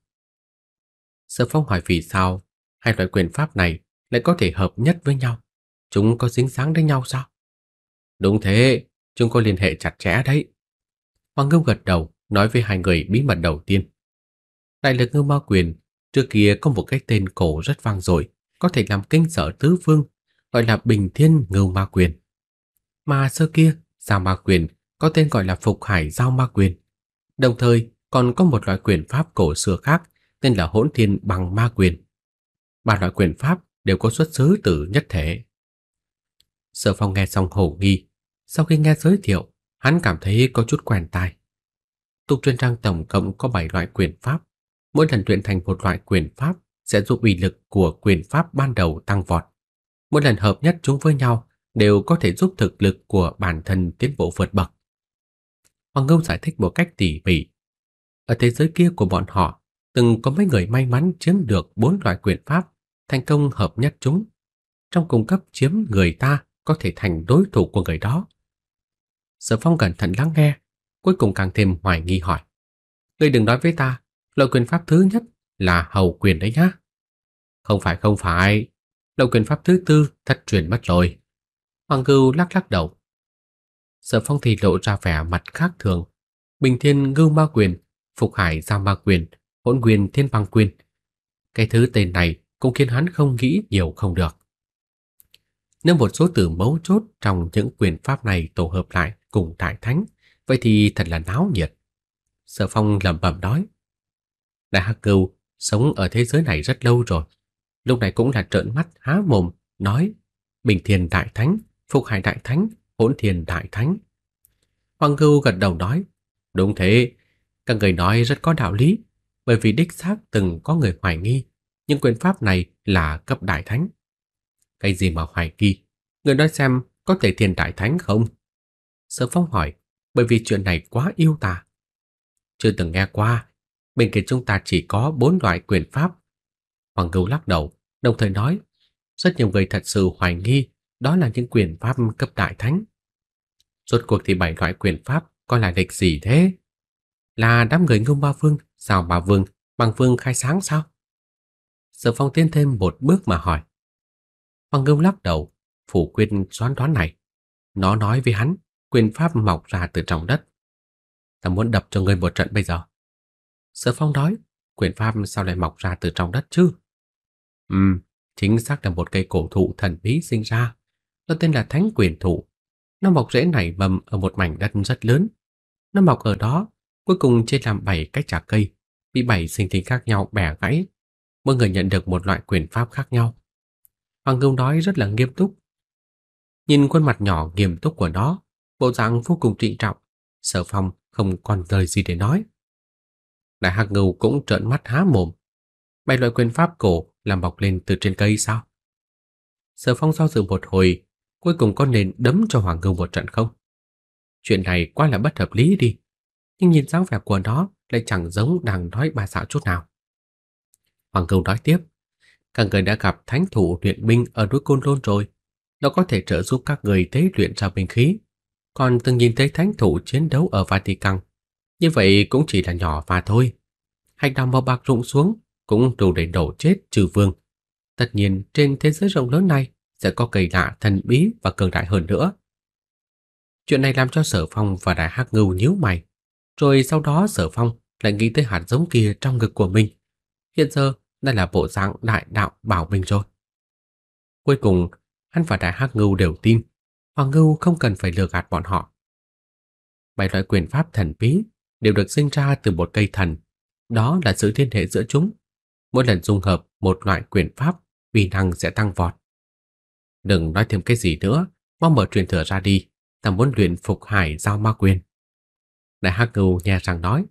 Sở Phong hỏi vì sao hai loại quyền pháp này lại có thể hợp nhất với nhau? Chúng có dính dáng đến nhau sao? Đúng thế, chúng có liên hệ chặt chẽ đấy. Hoàng Ngưu gật đầu, nói với hai người bí mật đầu tiên. Đại lực ngưu ma quyền trước kia có một cái tên cổ rất vang dội, có thể làm kinh sợ tứ phương, gọi là Bình Thiên Ngưu Ma Quyền. Mà sơ kia, Giao Ma Quyền có tên gọi là Phục Hải Giao Ma Quyền. Đồng thời, còn có một loại quyền pháp cổ xưa khác tên là Hỗn Thiên Bằng Ma Quyền. Ba loại quyền pháp đều có xuất xứ từ nhất thể. Sở Phong nghe xong hổ nghi, sau khi nghe giới thiệu, hắn cảm thấy có chút quen tai. Tục trên trang tổng cộng có 7 loại quyền pháp, mỗi lần luyện thành một loại quyền pháp sẽ giúp uy lực của quyền pháp ban đầu tăng vọt. Mỗi lần hợp nhất chúng với nhau đều có thể giúp thực lực của bản thân tiến bộ vượt bậc. Hoàng Ngưu giải thích một cách tỉ mỉ. Ở thế giới kia của bọn họ, từng có mấy người may mắn chiếm được bốn loại quyền pháp, thành công hợp nhất chúng. Trong cung cấp chiếm người ta có thể thành đối thủ của người đó. Sở Phong cẩn thận lắng nghe, cuối cùng càng thêm hoài nghi hỏi. Ngươi đừng nói với ta Lợi quyền pháp thứ nhất là hầu quyền đấy nhá. Không phải không phải, lợi quyền pháp thứ tư thất truyền mất rồi. Hoàng Cưu lắc lắc đầu. Sở Phong thì lộ ra vẻ mặt khác thường. Bình Thiên Ngưu Ma Quyền, Phục Hải Giam Ma Quyền, Hỗn Quyền Thiên Băng Quyền. Cái thứ tên này cũng khiến hắn không nghĩ nhiều không được. Nếu một số từ mấu chốt trong những quyền pháp này tổ hợp lại cùng Đại Thánh, vậy thì thật là náo nhiệt. Sở Phong lẩm bẩm nói. Đại Hắc Cừu sống ở thế giới này rất lâu rồi. Lúc này cũng là trợn mắt há mồm, nói Bình Thiên Đại Thánh, Phục Hải Đại Thánh, Hỗn Thiên Đại Thánh. Hoàng Cừu gật đầu nói, đúng thế, các người nói rất có đạo lý, bởi vì đích xác từng có người hoài nghi, nhưng quyền pháp này là cấp Đại Thánh. Cái gì mà hoài nghi? Người nói xem có thể Thiên Đại Thánh không? Sở Phong hỏi, bởi vì chuyện này quá yêu tà. Chưa từng nghe qua, bên kia chúng ta chỉ có bốn loại quyền pháp. Hoàng Cửu lắc đầu, đồng thời nói, rất nhiều người thật sự hoài nghi đó là những quyền pháp cấp đại thánh. Rốt cuộc thì bảy loại quyền pháp có là địch gì thế? Là đám người ngông ba vương, sao bà vương, bằng vương khai sáng sao? Sở phong tiến thêm một bước mà hỏi. Hoàng Ngưu lắc đầu, phủ quyết xoán đoán này. Nó nói với hắn, quyền pháp mọc ra từ trong đất. Ta muốn đập cho ngươi một trận bây giờ. Sở Phong nói, quyền pháp sao lại mọc ra từ trong đất chứ? Ừm, chính xác là một cây cổ thụ thần bí sinh ra, nó tên là Thánh Quyền Thụ. Nó mọc rễ nảy mầm ở một mảnh đất rất lớn. Nó mọc ở đó, cuối cùng chia làm bảy cách trả cây, bị bảy sinh linh khác nhau bẻ gãy. Mỗi người nhận được một loại quyền pháp khác nhau. Hoàng Ngưu nói rất là nghiêm túc. Nhìn khuôn mặt nhỏ nghiêm túc của nó, bộ dạng vô cùng trịnh trọng, Sở Phong không còn lời gì để nói. Đại Hắc Ngưu cũng trợn mắt há mồm. Bảy loại quyền pháp cổ làm bọc lên từ trên cây sao? Sở Phong sau dự một hồi, cuối cùng có nên đấm cho Hoàng Ngưu một trận không? Chuyện này quá là bất hợp lý đi, nhưng nhìn dáng vẻ của nó lại chẳng giống đang nói bà xã chút nào. Hoàng Ngưu nói tiếp, các người đã gặp thánh thủ luyện binh ở núi Côn Lôn rồi, nó có thể trợ giúp các người tế luyện ra binh khí. Còn từng nhìn thấy thánh thủ chiến đấu ở Vatican như vậy cũng chỉ là nhỏ và thôi. Hành động màu bạc rụng xuống cũng đủ để đổ chết trừ vương. Tất nhiên trên thế giới rộng lớn này sẽ có cây lạ thần bí và cường đại hơn nữa. Chuyện này làm cho Sở Phong và Đại Hắc Ngưu nhíu mày, rồi sau đó Sở Phong lại nghĩ tới hạt giống kia trong ngực của mình. Hiện giờ đây là bộ dạng đại đạo bảo mình rồi. Cuối cùng, hắn và Đại Hắc Ngưu đều tin, Hoàng Ngưu không cần phải lừa gạt bọn họ. Bảy loại quyền pháp thần bí đều được sinh ra từ một cây thần, đó là sự liên hệ giữa chúng. Mỗi lần dung hợp một loại quyền pháp, uy năng sẽ tăng vọt. Đừng nói thêm cái gì nữa, mau mở truyền thừa ra đi, ta muốn luyện phục hải giao ma quyền. Đại Hắc Cừu nhẹ rằng nói.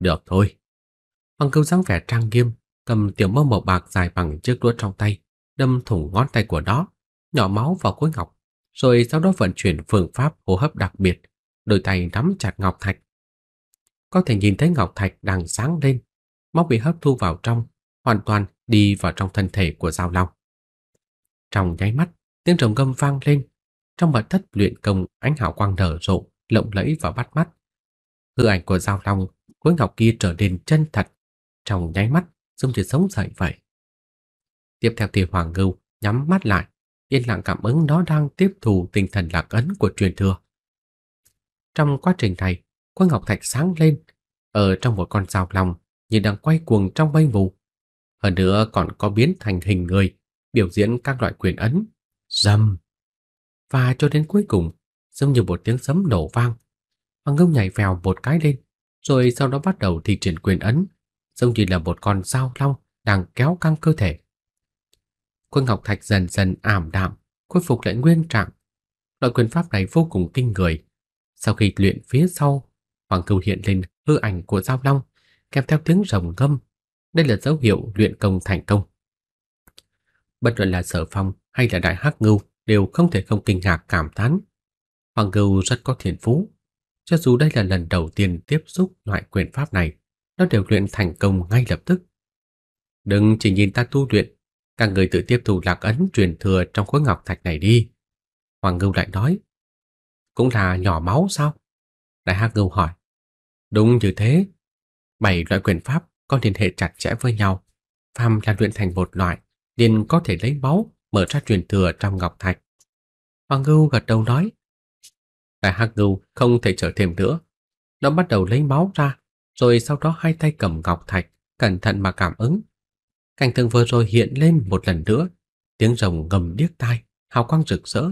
Được thôi. Hoàng Cừu dáng vẻ trang nghiêm, cầm tiểu mâu màu bạc dài bằng chiếc đũa trong tay, đâm thủng ngón tay của nó, nhỏ máu vào khối ngọc, rồi sau đó vận chuyển phương pháp hô hấp đặc biệt, đôi tay nắm chặt ngọc thạch, có thể nhìn thấy ngọc thạch đang sáng lên, móc bị hấp thu vào trong, hoàn toàn đi vào trong thân thể của Giao Long. Trong nháy mắt, tiếng trầm gầm vang lên, trong mật thất luyện công ánh hào quang nở rộ, lộng lẫy và bắt mắt. Hư ảnh của Giao Long, khối ngọc kia trở nên chân thật, trong nháy mắt giống như sống dậy vậy. Tiếp theo thì Hoàng Ngưu nhắm mắt lại, yên lặng cảm ứng nó đang tiếp thụ tinh thần lạc ấn của truyền thừa. Trong quá trình này, quang ngọc thạch sáng lên, ở trong một con rào lòng như đang quay cuồng trong mây mù. Hơn nữa còn có biến thành hình người, biểu diễn các loại quyền ấn, dầm. Và cho đến cuối cùng, giống như một tiếng sấm nổ vang, Hoàng Ngông nhảy vèo một cái lên, rồi sau đó bắt đầu thi triển quyền ấn, giống như là một con dao long đang kéo căng cơ thể. Quân Ngọc Thạch dần dần ảm đạm, khôi phục lại nguyên trạng. Loại quyền pháp này vô cùng kinh người. Sau khi luyện phía sau Hoàng Cầu hiện lên hư ảnh của Giao Long, kèm theo tiếng rồng gâm. Đây là dấu hiệu luyện công thành công. Bất luận là Sở Phong hay là Đại Hắc Ngưu đều không thể không kinh ngạc cảm thán. Hoàng Ngưu rất có thiên phú. Cho dù đây là lần đầu tiên tiếp xúc loại quyền pháp này, nó đều luyện thành công ngay lập tức. Đừng chỉ nhìn ta tu luyện, các người tự tiếp thu lạc ấn truyền thừa trong khối ngọc thạch này đi. Hoàng Ngưu lại nói. Cũng là nhỏ máu sao? Đại Hắc Ngưu hỏi. Đúng như thế. Bảy loại quyền pháp có liên hệ chặt chẽ với nhau. Phàm là luyện thành một loại, liền có thể lấy máu mở ra truyền thừa trong ngọc thạch. Hoàng Ngưu gật đầu nói. Đại Hắc Ngưu không thể chờ thêm nữa. Nó bắt đầu lấy máu ra, rồi sau đó hai tay cầm ngọc thạch, cẩn thận mà cảm ứng. Cảnh tượng vừa rồi hiện lên một lần nữa, tiếng rồng ngầm điếc tai, hào quang rực rỡ.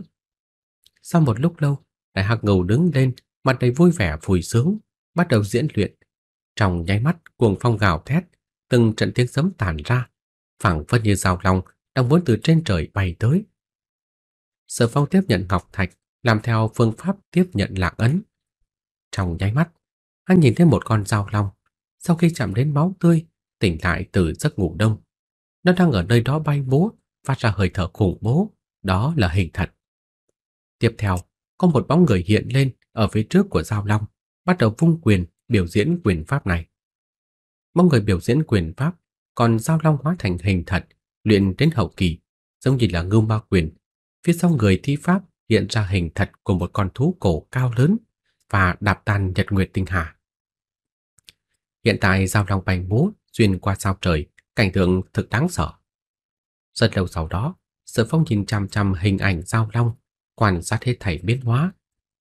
Sau một lúc lâu, Đại Hắc Ngưu đứng lên, mặt đầy vui vẻ phùi sướng, bắt đầu diễn luyện. Trong nháy mắt cuồng phong gào thét, từng trận tiếng sấm tản ra, phảng phất như rào long đang muốn từ trên trời bay tới. Sở Phong tiếp nhận ngọc thạch, làm theo phương pháp tiếp nhận lạc ấn. Trong nháy mắt, hắn nhìn thấy một con rào long, sau khi chạm đến máu tươi, tỉnh lại từ giấc ngủ đông. Nó đang ở nơi đó bay bố, phát ra hơi thở khủng bố, đó là hình thật. Tiếp theo, có một bóng người hiện lên ở phía trước của dao long bắt đầu vung quyền biểu diễn quyền pháp này. Mong người biểu diễn quyền pháp còn giao long hóa thành hình thật, luyện đến hậu kỳ, giống như là ngưu ma quyền. Phía sau người thi pháp hiện ra hình thật của một con thú cổ cao lớn và đạp tan nhật nguyệt tinh hà. Hiện tại giao long bành múa xuyên qua sao trời, cảnh tượng thực đáng sợ. Rất lâu sau đó, Sở Phong nhìn chằm chằm hình ảnh giao long, quan sát hết thảy biến hóa,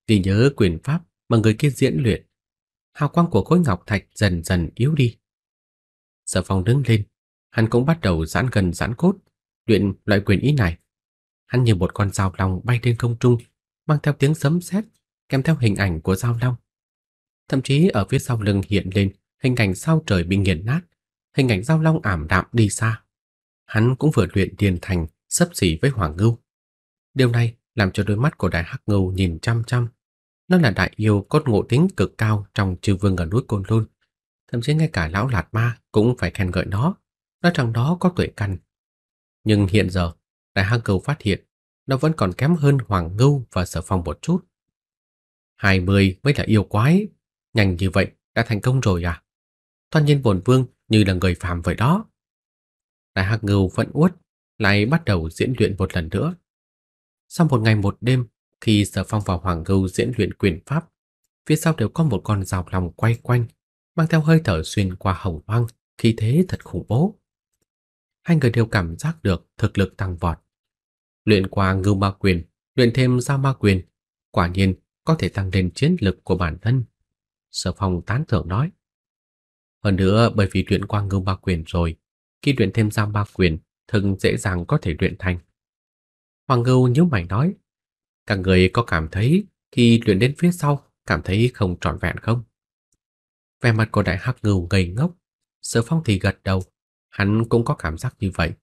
ghi nhớ quyền pháp mà người kia diễn luyện, hào quang của khối ngọc thạch dần dần yếu đi. Sở Phong đứng lên, hắn cũng bắt đầu giãn gần giãn cốt, luyện loại quyền ý này. Hắn như một con dao long bay trên không trung, mang theo tiếng sấm sét, kèm theo hình ảnh của dao long. Thậm chí ở phía sau lưng hiện lên hình ảnh sao trời bị nghiền nát, hình ảnh dao long ảm đạm đi xa. Hắn cũng vừa luyện điền thành sấp xỉ với Hoàng Ngưu. Điều này làm cho đôi mắt của Đại Hắc Ngưu nhìn chăm chăm nó là đại yêu cốt ngộ tính cực cao trong chư vương ở núi Côn Lôn. Thậm chí ngay cả lão Lạt Ma cũng phải khen ngợi nó, nói rằng nó có tuệ căn. Nhưng hiện giờ, Đại Hang Cầu phát hiện nó vẫn còn kém hơn Hoàng Ngưu và Sở Phong một chút. hai mươi mới là yêu quái, nhanh như vậy đã thành công rồi à? Toàn nhiên bổn vương như là người phạm vậy đó. Đại hạc Ngưu vẫn uất, lại bắt đầu diễn luyện một lần nữa. Sau một ngày một đêm, khi Sở Phong và Hoàng Ngưu diễn luyện quyền pháp, phía sau đều có một con rào lòng quay quanh, mang theo hơi thở xuyên qua hồng hoang, khí thế thật khủng bố. Hai người đều cảm giác được thực lực tăng vọt. Luyện qua Ngưu Ma Quyền, luyện thêm Giao Ma Quyền, quả nhiên có thể tăng lên chiến lực của bản thân. Sở Phong tán thưởng nói. Hơn nữa bởi vì luyện qua Ngưu Ma Quyền rồi, khi luyện thêm Giao Ma Quyền, thường dễ dàng có thể luyện thành. Hoàng Ngưu nhíu mày nói, cả người có cảm thấy khi luyện đến phía sau cảm thấy không trọn vẹn không? Vẻ mặt của đại hắc ngưu ngây ngốc, Sở Phong thì gật đầu, hắn cũng có cảm giác như vậy.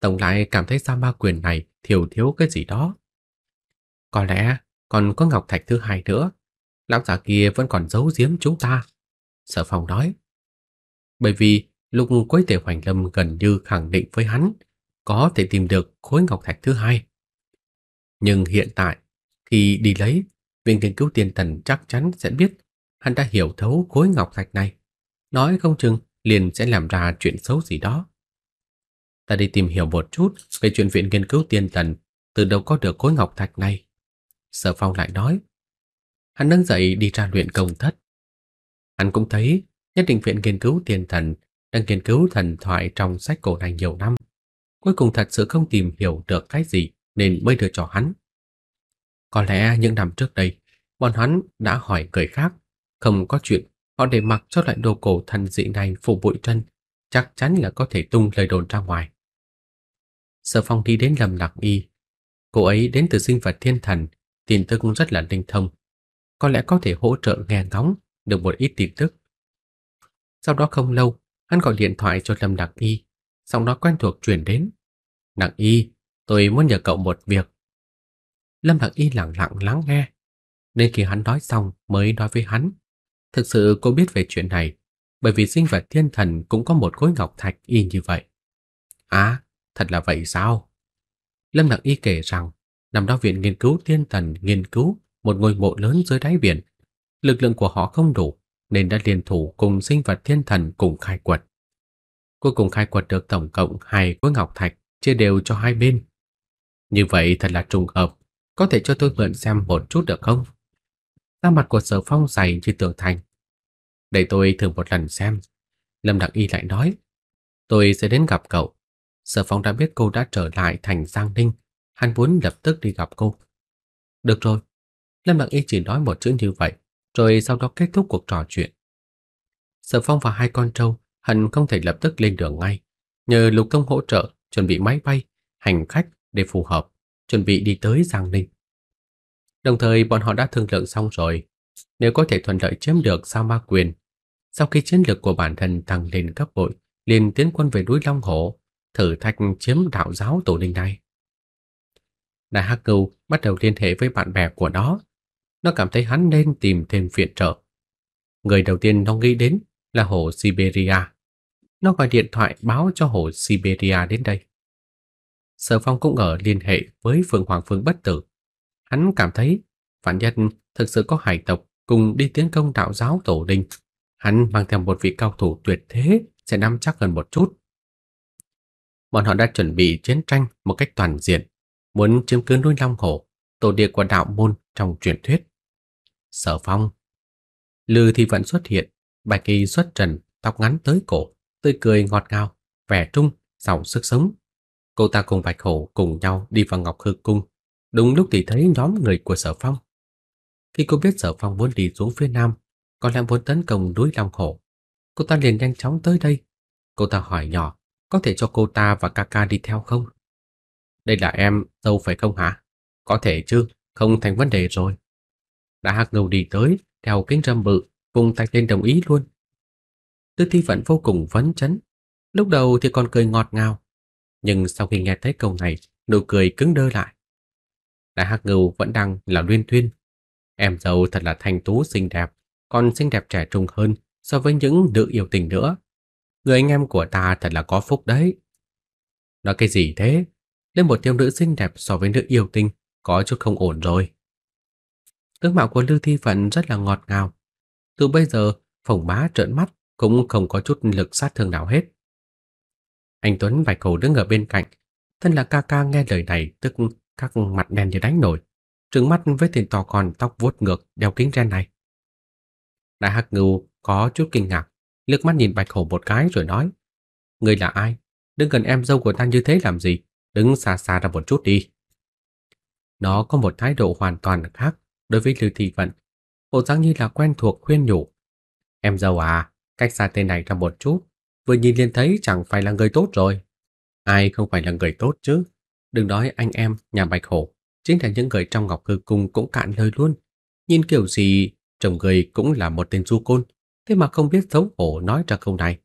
Tổng lại cảm thấy sa ma quyền này thiếu thiếu cái gì đó. Có lẽ còn có ngọc thạch thứ hai nữa, lão giả kia vẫn còn giấu giếm chúng ta. Sở Phong nói. Bởi vì lúc cuối tề hoành lâm gần như khẳng định với hắn có thể tìm được khối ngọc thạch thứ hai. Nhưng hiện tại khi đi lấy, viện nghiên cứu tiền thần chắc chắn sẽ biết hắn đã hiểu thấu khối ngọc thạch này. Nói không chừng liền sẽ làm ra chuyện xấu gì đó. Ta đi tìm hiểu một chút về chuyện viện nghiên cứu tiền thần từ đâu có được khối ngọc thạch này. Sở Phong lại nói. Hắn đứng dậy đi ra luyện công thất. Hắn cũng thấy nhất định viện nghiên cứu tiền thần đang nghiên cứu thần thoại trong sách cổ này nhiều năm. Cuối cùng thật sự không tìm hiểu được cái gì nên mới đưa cho hắn. Có lẽ những năm trước đây, bọn hắn đã hỏi người khác, không có chuyện họ để mặc cho loại đồ cổ thần dị này phủ bụi chân chắc chắn là có thể tung lời đồn ra ngoài. Sở Phong đi đến Lâm Lạc Y. Cô ấy đến từ sinh vật thiên thần, tin tức cũng rất là linh thông. Có lẽ có thể hỗ trợ nghe ngóng được một ít tin tức. Sau đó không lâu, hắn gọi điện thoại cho Lâm Lạc Y, giọng đó quen thuộc chuyển đến. Lạc Y, tôi muốn nhờ cậu một việc. Lâm Thạc Y lặng lặng lắng nghe. Đến khi hắn nói xong mới nói với hắn. Thực sự cô biết về chuyện này, bởi vì sinh vật thiên thần cũng có một khối ngọc thạch y như vậy. À, thật là vậy sao? Lâm Thạc Y kể rằng, nằm đó viện nghiên cứu thiên thần nghiên cứu một ngôi mộ lớn dưới đáy biển. Lực lượng của họ không đủ nên đã liên thủ cùng sinh vật thiên thần cùng khai quật. Cuối cùng khai quật được tổng cộng hai khối ngọc thạch chia đều cho hai bên. Như vậy thật là trùng hợp có thể cho tôi mượn xem một chút được không? Da mặt của sở phong dày như tường thành. Để tôi thử một lần xem. Lâm Đặng Y lại nói. Tôi sẽ đến gặp cậu. Sở phong đã biết cô đã trở lại thành Giang Ninh. Hắn muốn lập tức đi gặp cô. Được rồi. Lâm Đặng Y chỉ nói một chữ như vậy. Rồi sau đó kết thúc cuộc trò chuyện. Sở phong và hai con trâu hẳn không thể lập tức lên đường ngay. Nhờ Lục Thông hỗ trợ chuẩn bị máy bay, hành khách để phù hợp chuẩn bị đi tới Giang Ninh. Đồng thời bọn họ đã thương lượng xong rồi, nếu có thể thuận lợi chiếm được sao ma quyền, sau khi chiến lược của bản thân tăng lên gấp bội, liền tiến quân về núi Long Hổ, thử thách chiếm đạo giáo tổ đình này. Đại Hắc Cừu bắt đầu liên hệ với bạn bè của nó. Nó cảm thấy hắn nên tìm thêm viện trợ. Người đầu tiên nó nghĩ đến là hồ Siberia. Nó gọi điện thoại báo cho hồ Siberia đến đây. Sở Phong cũng ở liên hệ với Phượng Hoàng Phương Bất Tử. Hắn cảm thấy phản Nhật thực sự có hải tộc cùng đi tiến công đạo giáo tổ đình. Hắn mang theo một vị cao thủ tuyệt thế sẽ nắm chắc hơn một chút. Bọn họ đã chuẩn bị chiến tranh một cách toàn diện, muốn chiếm cứ núi Long Hổ tổ địa của đạo môn trong truyền thuyết. Sở Phong Lư thì vẫn xuất hiện, bạch kỳ xuất trần, tóc ngắn tới cổ, tươi cười ngọt ngào, vẻ trung, giàu sức sống. Cô ta cùng Bạch Hổ cùng nhau đi vào Ngọc Hư Cung, đúng lúc thì thấy nhóm người của Sở Phong. Khi cô biết Sở Phong muốn đi xuống phía nam, có lẽ muốn tấn công núi Long Hổ, cô ta liền nhanh chóng tới đây. Cô ta hỏi nhỏ, có thể cho cô ta và Kaka đi theo không? Đây là em, đâu phải không hả? Có thể chứ, không thành vấn đề rồi. Đã hạc đầu đi tới, theo kính râm bự, vùng tay lên đồng ý luôn. Tư thi vẫn vô cùng vấn chấn. Lúc đầu thì còn cười ngọt ngào, nhưng sau khi nghe thấy câu này, nụ cười cứng đơ lại. Đại Hắc Ngưu vẫn đang là luyên thuyên. Em dâu thật là thanh tú xinh đẹp, còn xinh đẹp trẻ trung hơn so với những nữ yêu tình nữa. Người anh em của ta thật là có phúc đấy. Nói cái gì thế? Lên một tiêu nữ xinh đẹp so với nữ yêu tinh có chút không ổn rồi. Tướng mạo của Lưu Thi Phận rất là ngọt ngào. Từ bây giờ, phòng má trợn mắt cũng không có chút lực sát thương nào hết. Anh Tuấn vài cầu đứng ở bên cạnh, thân là ca ca nghe lời này tức các mặt đen như đánh nổi, trừng mắt với tên to con tóc vuốt ngược đeo kính ren này. Đại Hắc Ngưu có chút kinh ngạc, liếc mắt nhìn Bạch Hổ một cái rồi nói: người là ai? Đứng gần em dâu của ta như thế làm gì? Đứng xa xa ra một chút đi." Nó có một thái độ hoàn toàn khác đối với Lưu Thị Vận, bộ dáng như là quen thuộc khuyên nhủ: "Em dâu à, cách xa tên này ra một chút, vừa nhìn liền thấy chẳng phải là người tốt rồi. Ai không phải là người tốt chứ? Đừng nói anh em, nhà bạch hổ, chính là những người trong ngọc hư cung cũng cạn lời luôn. Nhìn kiểu gì, chồng người cũng là một tên du côn, thế mà không biết xấu hổ nói ra câu này.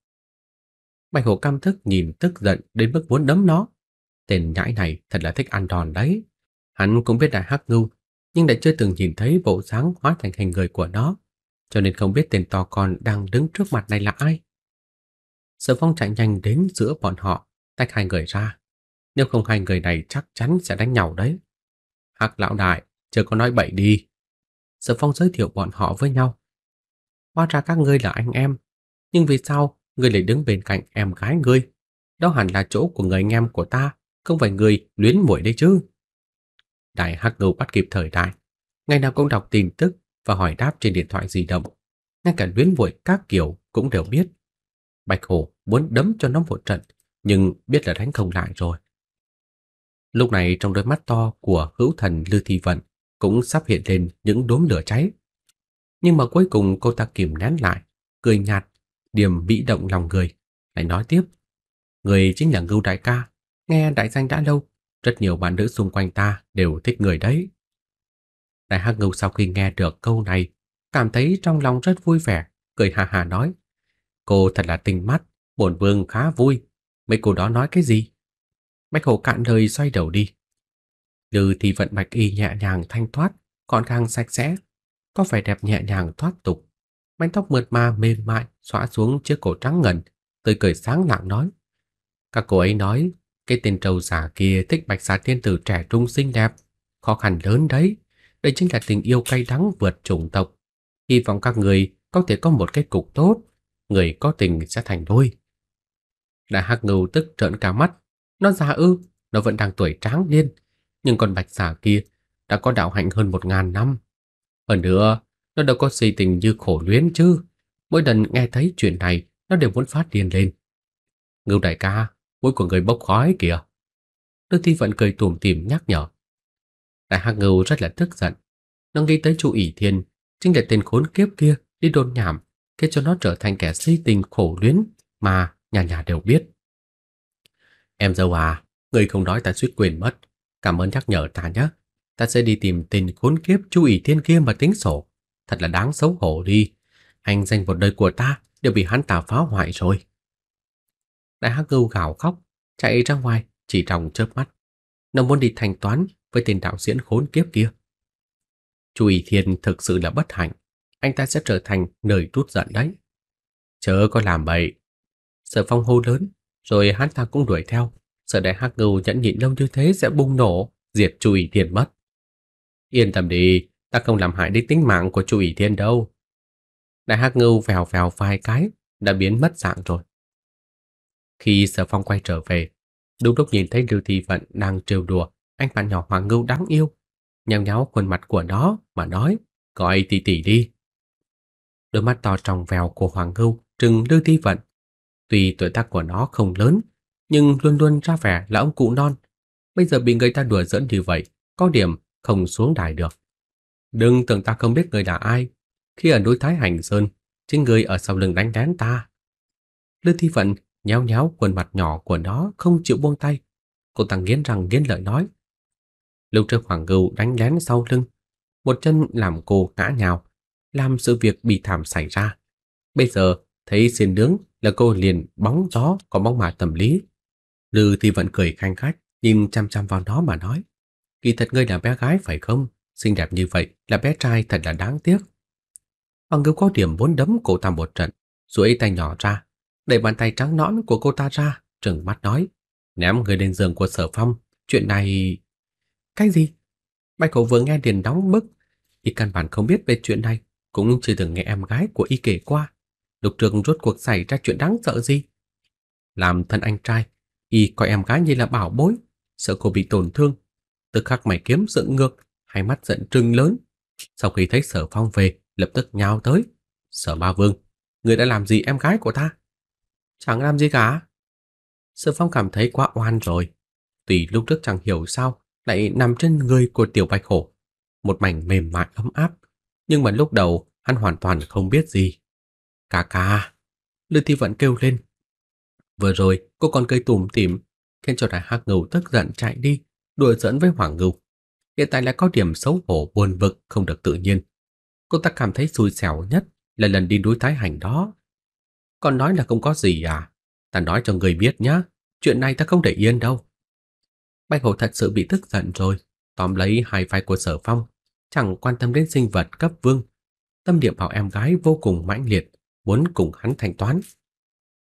Bạch hổ cam thức nhìn tức giận đến mức muốn đấm nó. Tên nhãi này thật là thích ăn đòn đấy. Hắn cũng biết là hắc ngưu, nhưng đã chưa từng nhìn thấy bộ dáng hóa thành hình người của nó, cho nên không biết tên to con đang đứng trước mặt này là ai. Sở Phong chạy nhanh đến giữa bọn họ, tách hai người ra. Nếu không hai người này chắc chắn sẽ đánh nhau đấy. Hắc lão đại, chờ có nói bậy đi. Sở Phong giới thiệu bọn họ với nhau. Hóa ra các ngươi là anh em, nhưng vì sao ngươi lại đứng bên cạnh em gái ngươi? Đó hẳn là chỗ của người anh em của ta, không phải người luyến muội đấy chứ. Đại Hắc Ngưu bắt kịp thời đại, ngày nào cũng đọc tin tức và hỏi đáp trên điện thoại di động, ngay cả luyến muội các kiểu cũng đều biết. Bạch Hổ muốn đấm cho nó một trận, nhưng biết là đánh không lại rồi. Lúc này trong đôi mắt to của hữu thần Lư Thị Vận cũng sắp hiện lên những đốm lửa cháy. Nhưng mà cuối cùng cô ta kìm nén lại, cười nhạt, điểm bị động lòng người, lại nói tiếp. Người chính là Ngưu Đại Ca, nghe đại danh đã lâu, rất nhiều bạn nữ xung quanh ta đều thích người đấy. Đại Hắc Ngưu sau khi nghe được câu này, cảm thấy trong lòng rất vui vẻ, cười hà hà nói. Cô thật là tinh mắt, bổn vương khá vui. Mấy cô đó nói cái gì? Bạch Hổ cạn lời xoay đầu đi. Lư thì vận bạch y nhẹ nhàng thanh thoát, gọn gàng sạch sẽ, có vẻ đẹp nhẹ nhàng thoát tục. Mái tóc mượt mà mềm mại xõa xuống chiếc cổ trắng ngần, tươi cười sáng lạng nói. Các cô ấy nói, cái tên trầu giả kia thích bạch xà tiên tử trẻ trung xinh đẹp, khó khăn lớn đấy. Đây chính là tình yêu cay đắng vượt chủng tộc. Hy vọng các người có thể có một kết cục tốt người có tình sẽ thành đôi. Đại hắc ngưu tức trợn cả mắt, nó già ư, nó vẫn đang tuổi tráng niên, nhưng con bạch xà kia đã có đạo hạnh hơn một ngàn năm. Hơn nữa, nó đâu có si tình như khổ luyến chứ. Mỗi lần nghe thấy chuyện này, nó đều muốn phát điên lên. Ngưu đại ca, mũi của người bốc khói kìa. Đức Thi vẫn cười tủm tỉm nhắc nhở. Đại hắc ngưu rất là tức giận. Nó nghĩ tới chú ỷ thiên, chính là tên khốn kiếp kia đi đồn nhảm khiến cho nó trở thành kẻ si tình khổ luyến mà nhà nhà đều biết. Em dâu à, người không nói ta suýt quên mất. Cảm ơn nhắc nhở ta nhé. Ta sẽ đi tìm tên khốn kiếp chú ý thiên kia mà tính sổ. Thật là đáng xấu hổ đi. Anh danh một đời của ta đều bị hắn ta phá hoại rồi. Đại hắc gâu gào khóc, chạy ra ngoài chỉ trong chớp mắt. Nó muốn đi thanh toán với tên đạo diễn khốn kiếp kia. Chu Ý Thiên thực sự là bất hạnh anh ta sẽ trở thành nơi rút giận đấy. Chớ có làm bậy. Sở phong hô lớn, rồi hắn ta cũng đuổi theo. Sợ đại hắc ngưu nhẫn nhịn lâu như thế sẽ bùng nổ, diệt chu ủy thiên mất. Yên tâm đi, ta không làm hại đến tính mạng của chu ủy thiên đâu. Đại hắc ngưu vèo vèo vài cái, đã biến mất dạng rồi. Khi sở phong quay trở về, đúng lúc nhìn thấy Lưu thị Vận đang trêu đùa anh bạn nhỏ hoàng ngưu đáng yêu, nhào nháo khuôn mặt của nó mà nói, gọi tỷ tỷ đi. Đôi mắt to tròn vèo của Hoàng Ngưu trừng đưa ti vận. Tuy tuổi tác của nó không lớn, nhưng luôn luôn ra vẻ là ông cụ non. Bây giờ bị người ta đùa dẫn như vậy, có điểm không xuống đài được. Đừng tưởng ta không biết người là ai. Khi ở núi Thái Hành Sơn, chính người ở sau lưng đánh đén ta. Lư Thi Vận nhéo nhéo khuôn mặt nhỏ của nó không chịu buông tay. Cô ta nghiến răng nghiến lợi nói. Lúc trước Hoàng Ngưu đánh lén sau lưng, một chân làm cô ngã nhào, làm sự việc bị thảm xảy ra. Bây giờ thấy xin đứng, là cô liền bóng gió có bóng mà tâm lý. Lư thì vẫn cười khanh khách, nhìn chăm chăm vào nó mà nói. Kỳ thật ngươi là bé gái phải không? Xinh đẹp như vậy là bé trai thật là đáng tiếc. Hoàng Ngưu có điểm vốn đấm cô ta một trận, duỗi tay nhỏ ra, đẩy bàn tay trắng nõn của cô ta ra, trừng mắt nói. Ném người lên giường của sở phong, chuyện này... Cái gì? Bạch Hổ vừa nghe điền đóng bức, thì căn bản không biết về chuyện này, cũng chưa từng nghe em gái của y kể qua. Lục Trường rốt cuộc xảy ra chuyện đáng sợ gì? Làm thân anh trai, y coi em gái như là bảo bối, sợ cô bị tổn thương. Tức khắc mày kiếm dựng ngược, hai mắt giận trừng lớn. Sau khi thấy sở phong về, lập tức nhào tới. Sở Ba vương, người đã làm gì em gái của ta? Chẳng làm gì cả. Sở phong cảm thấy quá oan rồi. Tùy lúc trước chẳng hiểu sao, lại nằm trên người của tiểu bạch hổ. Một mảnh mềm mại ấm áp nhưng mà lúc đầu hắn hoàn toàn không biết gì. Cà cà, Lư Thi vẫn kêu lên. Vừa rồi, cô còn cây tủm tỉm, khiến cho đại hắc ngưu tức giận chạy đi, đùa dẫn với hoàng ngưu. Hiện tại lại có điểm xấu hổ buồn vực không được tự nhiên. Cô ta cảm thấy xui xẻo nhất là lần đi núi Thái Hành đó. Còn nói là không có gì à? Ta nói cho người biết nhá, chuyện này ta không để yên đâu. Bạch Hổ thật sự bị tức giận rồi, tóm lấy hai vai của Sở Phong, chẳng quan tâm đến sinh vật cấp vương. Tâm điểm bảo em gái vô cùng mãnh liệt, muốn cùng hắn thanh toán.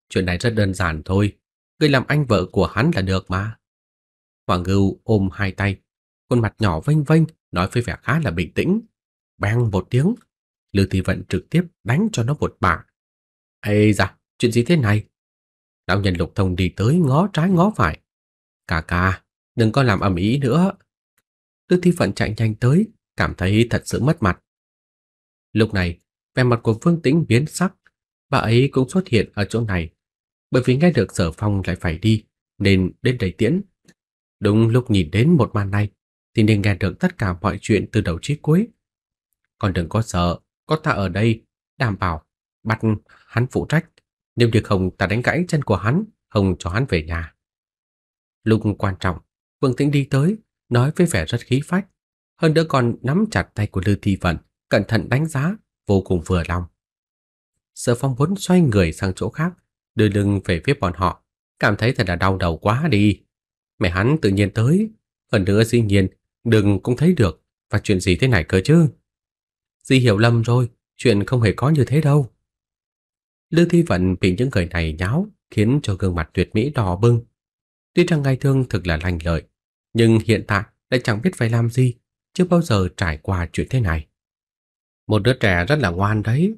Chuyện này rất đơn giản thôi, người làm anh vợ của hắn là được mà. Hoàng Ngưu ôm hai tay, khuôn mặt nhỏ vênh vênh nói với vẻ khá là bình tĩnh. Bang một tiếng, Lưu Thị Vận trực tiếp đánh cho nó một bả. "Ê da, chuyện gì thế này?" Lão nhân Lục Thông đi tới ngó trái ngó phải. "Cà ca, đừng có làm ầm ĩ nữa." Lưu Thị Vận chạy nhanh tới, cảm thấy thật sự mất mặt. Lúc này, vẻ mặt của Phương Tĩnh biến sắc, bà ấy cũng xuất hiện ở chỗ này, bởi vì nghe được Sở Phong lại phải đi, nên đến đầy tiễn. Đúng lúc nhìn đến một màn này, thì nên nghe được tất cả mọi chuyện từ đầu chí cuối. Còn đừng có sợ, có ta ở đây, đảm bảo, bắt hắn phụ trách, nếu như không ta đánh gãy chân của hắn, không cho hắn về nhà. Lúc quan trọng, Phương Tĩnh đi tới, nói với vẻ rất khí phách hơn nữa còn nắm chặt tay của Lư Thi Vận, cẩn thận đánh giá, vô cùng vừa lòng. Sở Phong vốn xoay người sang chỗ khác, đưa lưng về phía bọn họ, cảm thấy thật là đau đầu quá đi. Mẹ hắn tự nhiên tới, hơn nữa dĩ nhiên đừng cũng thấy được, và chuyện gì thế này cơ chứ? Di hiểu lầm rồi, chuyện không hề có như thế đâu. Lư Thi Vận bị những người này nháo khiến cho gương mặt tuyệt mỹ đỏ bưng. Tuy rằng ngày thương thực là lành lợi, nhưng hiện tại lại chẳng biết phải làm gì chưa bao giờ trải qua chuyện thế này. Một đứa trẻ rất là ngoan đấy.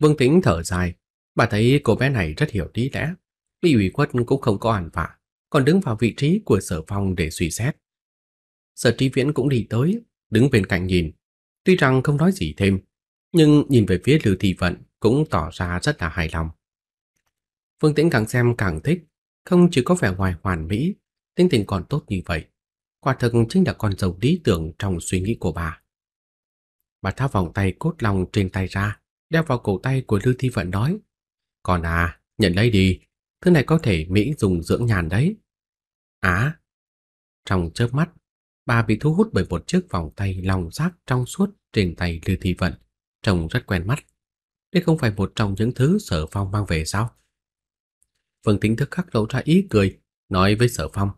Vương Tĩnh thở dài, bà thấy cô bé này rất hiểu lý lẽ. Lý ủy quất cũng không có ảnh vạ, còn đứng vào vị trí của sở phong để suy xét. Sở trí viễn cũng đi tới, đứng bên cạnh nhìn. Tuy rằng không nói gì thêm, nhưng nhìn về phía Lưu Thị Vận cũng tỏ ra rất là hài lòng. Vương Tĩnh càng xem càng thích, không chỉ có vẻ ngoài hoàn mỹ, tính tình còn tốt như vậy, quả thực chính là con rồng lý tưởng trong suy nghĩ của bà. Bà tháo vòng tay cốt lòng trên tay ra, đeo vào cổ tay của Lưu Thi Vận nói, "Còn à, nhận lấy đi, thứ này có thể mỹ dùng dưỡng nhàn đấy." Á. trong chớp mắt, bà bị thu hút bởi một chiếc vòng tay lòng giác trong suốt trên tay Lưu Thi Vận, trông rất quen mắt. Đây không phải một trong những thứ Sở Phong mang về sao? Vương Tính thức khắc lộ ra ý cười, nói với Sở Phong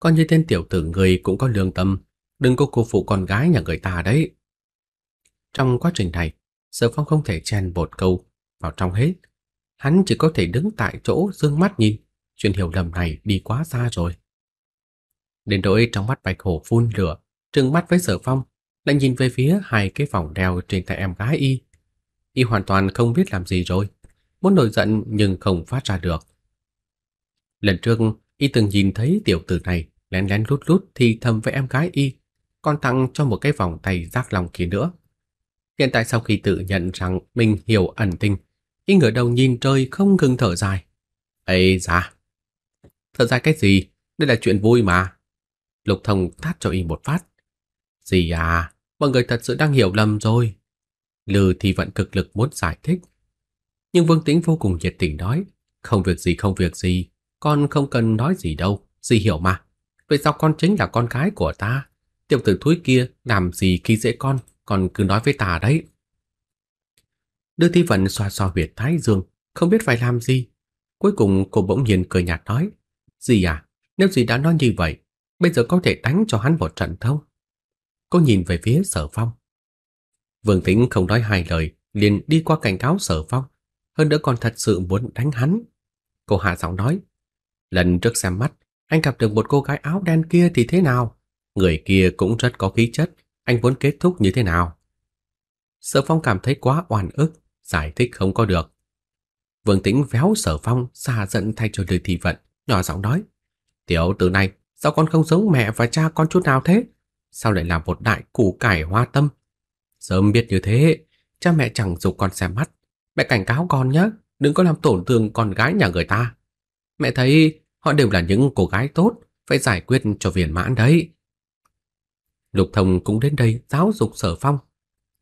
con như tên tiểu tử người cũng có lương tâm, đừng có cô phụ con gái nhà người ta đấy. Trong quá trình này, Sở Phong không thể chen bột câu vào trong hết. Hắn chỉ có thể đứng tại chỗ dương mắt nhìn, chuyện hiểu lầm này đi quá xa rồi. Đến đôi trong mắt Bạch Hổ phun lửa, trừng mắt với Sở Phong, lại nhìn về phía hai cái vòng đeo trên tay em gái y. Y hoàn toàn không biết làm gì rồi, muốn nổi giận nhưng không phát ra được. Lần trước Y từng nhìn thấy tiểu tử này lén lén lút lút thì thầm với em gái Y, còn tặng cho một cái vòng tay giác lòng kia nữa. Hiện tại sau khi tự nhận rằng mình hiểu ẩn tình, Y ngửa đầu nhìn trời không ngừng thở dài. Ây da! Thở dài cái gì? Đây là chuyện vui mà. Lục Thông tát cho Y một phát. Gì à, mọi người thật sự đang hiểu lầm rồi. Lừ thì vẫn cực lực muốn giải thích. Nhưng Vương Tĩnh vô cùng nhiệt tình nói, không việc gì không việc gì, con không cần nói gì đâu, dì hiểu mà. Vậy sao con chính là con gái của ta? Tiểu tử thúi kia làm gì khi dễ con, còn cứ nói với ta đấy. Đưa Thi Vận xoa xoa huyệt thái dương, không biết phải làm gì. Cuối cùng cô bỗng nhiên cười nhạt nói, "Dì à, nếu dì đã nói như vậy, bây giờ có thể đánh cho hắn một trận không?" Cô nhìn về phía Sở Phong. Vương Tĩnh không nói hai lời, liền đi qua cảnh cáo Sở Phong, hơn nữa còn thật sự muốn đánh hắn. Cô hạ giọng nói, Lần trước xem mắt, anh gặp được một cô gái áo đen kia thì thế nào? Người kia cũng rất có khí chất, anh muốn kết thúc như thế nào? Sở Phong cảm thấy quá oan ức, giải thích không có được. Vương Tĩnh véo Sở Phong, xa giận thay cho lời thị vận, nhỏ giọng nói. Tiểu tử này, sao con không giống mẹ và cha con chút nào thế? Sao lại là một đại củ cải hoa tâm? Sớm biết như thế, cha mẹ chẳng dục con xem mắt. Mẹ cảnh cáo con nhé, đừng có làm tổn thương con gái nhà người ta. Mẹ thấy họ đều là những cô gái tốt, phải giải quyết cho viên mãn đấy. Lục Thông cũng đến đây giáo dục Sở Phong.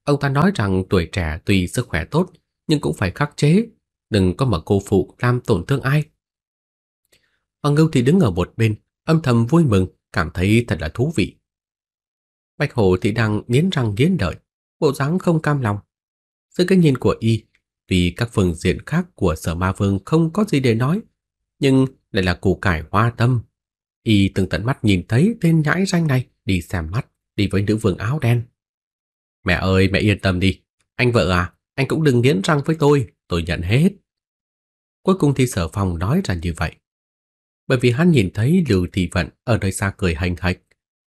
Ông ta nói rằng tuổi trẻ tuy sức khỏe tốt nhưng cũng phải khắc chế, đừng có mà cô phụ làm tổn thương ai. Hoàng Ngưu thì đứng ở một bên, âm thầm vui mừng, cảm thấy thật là thú vị. Bạch Hổ thì đang nghiến răng nghiến lợi, bộ dáng không cam lòng. Dưới cái nhìn của y, tuy các phương diện khác của Sở Ma Vương không có gì để nói, nhưng lại là củ cải hoa tâm. Y từng tận mắt nhìn thấy tên nhãi danh này đi xem mắt, đi với nữ vương áo đen. Mẹ ơi, mẹ yên tâm đi. Anh vợ à, anh cũng đừng nghiến răng với tôi, tôi nhận hết. Cuối cùng thì sở phòng nói ra như vậy. Bởi vì hắn nhìn thấy Lưu Thị Vận ở nơi xa cười hành hạch,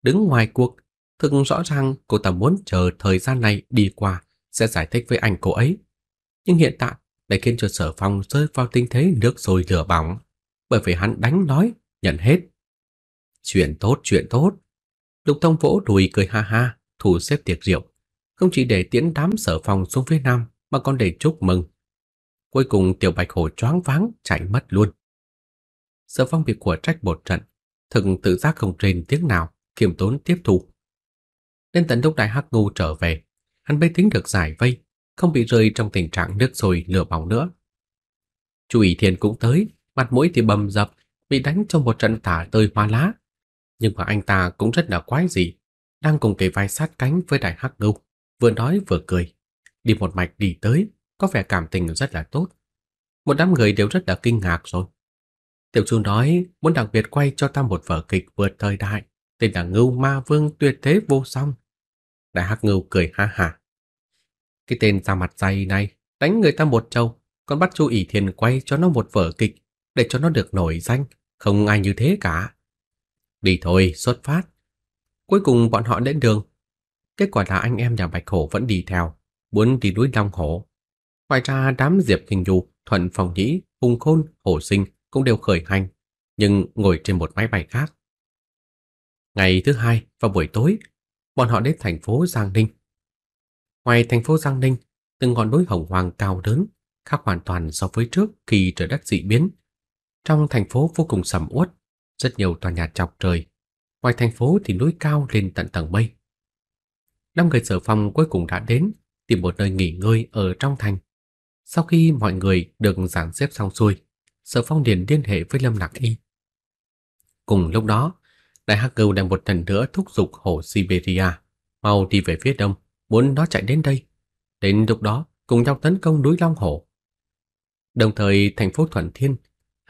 đứng ngoài cuộc. Thực rõ ràng cô ta muốn chờ thời gian này đi qua sẽ giải thích với anh cô ấy. Nhưng hiện tại đã khiến cho sở phong rơi vào tình thế nước sôi lửa bỏng bởi vì hắn đánh nói, nhận hết. Chuyện tốt, chuyện tốt. Lục Thông vỗ đùi cười ha ha, thủ xếp tiệc rượu, không chỉ để tiễn đám sở phòng xuống phía nam mà còn để chúc mừng. Cuối cùng Tiểu Bạch Hổ choáng váng chạy mất luôn. Sở Phong bị của trách bột trận, thực tự giác không rên tiếng nào, kiềm tốn tiếp thu. Đến tận lúc Đại Hắc Ngô trở về, hắn mới tính được giải vây, không bị rơi trong tình trạng nước sôi lửa bỏng nữa. Chu Ý Thiên cũng tới, mặt mũi thì bầm dập, bị đánh trong một trận tả tơi hoa lá. Nhưng mà anh ta cũng rất là quái dị, đang cùng kề vai sát cánh với đại hắc ngưu, vừa nói vừa cười, đi một mạch đi tới, có vẻ cảm tình rất là tốt. Một đám người đều rất là kinh ngạc rồi. Tiểu Chu nói muốn đặc biệt quay cho ta một vở kịch vượt thời đại, tên là Ngưu Ma Vương tuyệt thế vô song. Đại Hắc Ngưu cười ha hả. Cái tên da mặt dày này đánh người ta một trâu, còn bắt Chu ỷ Thiền quay cho nó một vở kịch để cho nó được nổi danh, không ai như thế cả. Đi thôi, xuất phát. Cuối cùng bọn họ đến đường. Kết quả là anh em nhà Bạch Hổ vẫn đi theo, muốn đi núi Long Hổ. Ngoài ra đám Diệp Kinh Du, Thuận Phòng Nhĩ, Hùng Khôn, Hổ Sinh cũng đều khởi hành, nhưng ngồi trên một máy bay khác. Ngày thứ hai vào buổi tối, bọn họ đến thành phố Giang Ninh. Ngoài thành phố Giang Ninh, từng ngọn núi hồng hoàng cao lớn, khác hoàn toàn so với trước khi trời đất dị biến, trong thành phố vô cùng sầm uất, rất nhiều tòa nhà chọc trời, ngoài thành phố thì núi cao lên tận tầng mây. Năm người Sở Phong cuối cùng đã đến, tìm một nơi nghỉ ngơi ở trong thành. Sau khi mọi người được dàn xếp xong xuôi, Sở Phong liền liên hệ với Lâm Lạc Y. Cùng lúc đó, Đại Hắc Cừu đang một lần nữa thúc giục hồ Siberia mau đi về phía đông, muốn nó chạy đến đây. Đến lúc đó, cùng nhau tấn công núi Long Hổ. Đồng thời, thành phố Thuận Thiên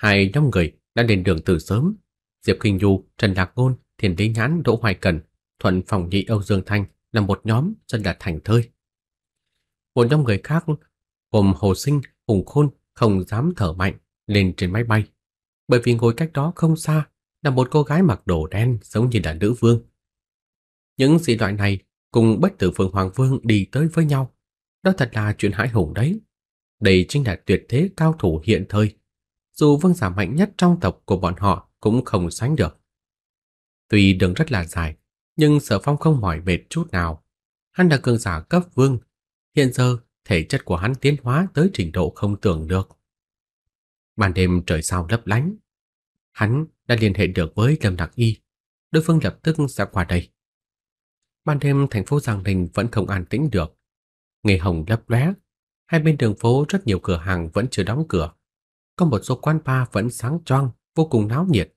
hai nhóm người đã lên đường từ sớm. Diệp Kinh Du, Trần Lạc Ngôn, Thiền Lý Nhãn, Đỗ Hoài Cần, Thuận Phòng Nhị Âu Dương Thanh là một nhóm rất là thành thơi. Một nhóm người khác gồm Hồ Sinh, Hùng Khôn không dám thở mạnh lên trên máy bay, bởi vì ngồi cách đó không xa là một cô gái mặc đồ đen giống như là nữ vương. Những dị loại này cùng bất tử phượng Hoàng Vương đi tới với nhau. Đó thật là chuyện hãi hùng đấy. Đây chính là tuyệt thế cao thủ hiện thời dù vương giả mạnh nhất trong tộc của bọn họ cũng không sánh được. Tuy đường rất là dài, nhưng Sở Phong không mỏi mệt chút nào. Hắn là cường giả cấp vương, hiện giờ thể chất của hắn tiến hóa tới trình độ không tưởng được. Ban đêm trời sao lấp lánh, hắn đã liên hệ được với Lâm Đặc Y, đối phương lập tức sẽ qua đây. Ban đêm thành phố Giang Đình vẫn không an tĩnh được. Ngày hồng lấp lóe, hai bên đường phố rất nhiều cửa hàng vẫn chưa đóng cửa có một số quán bar vẫn sáng choang, vô cùng náo nhiệt.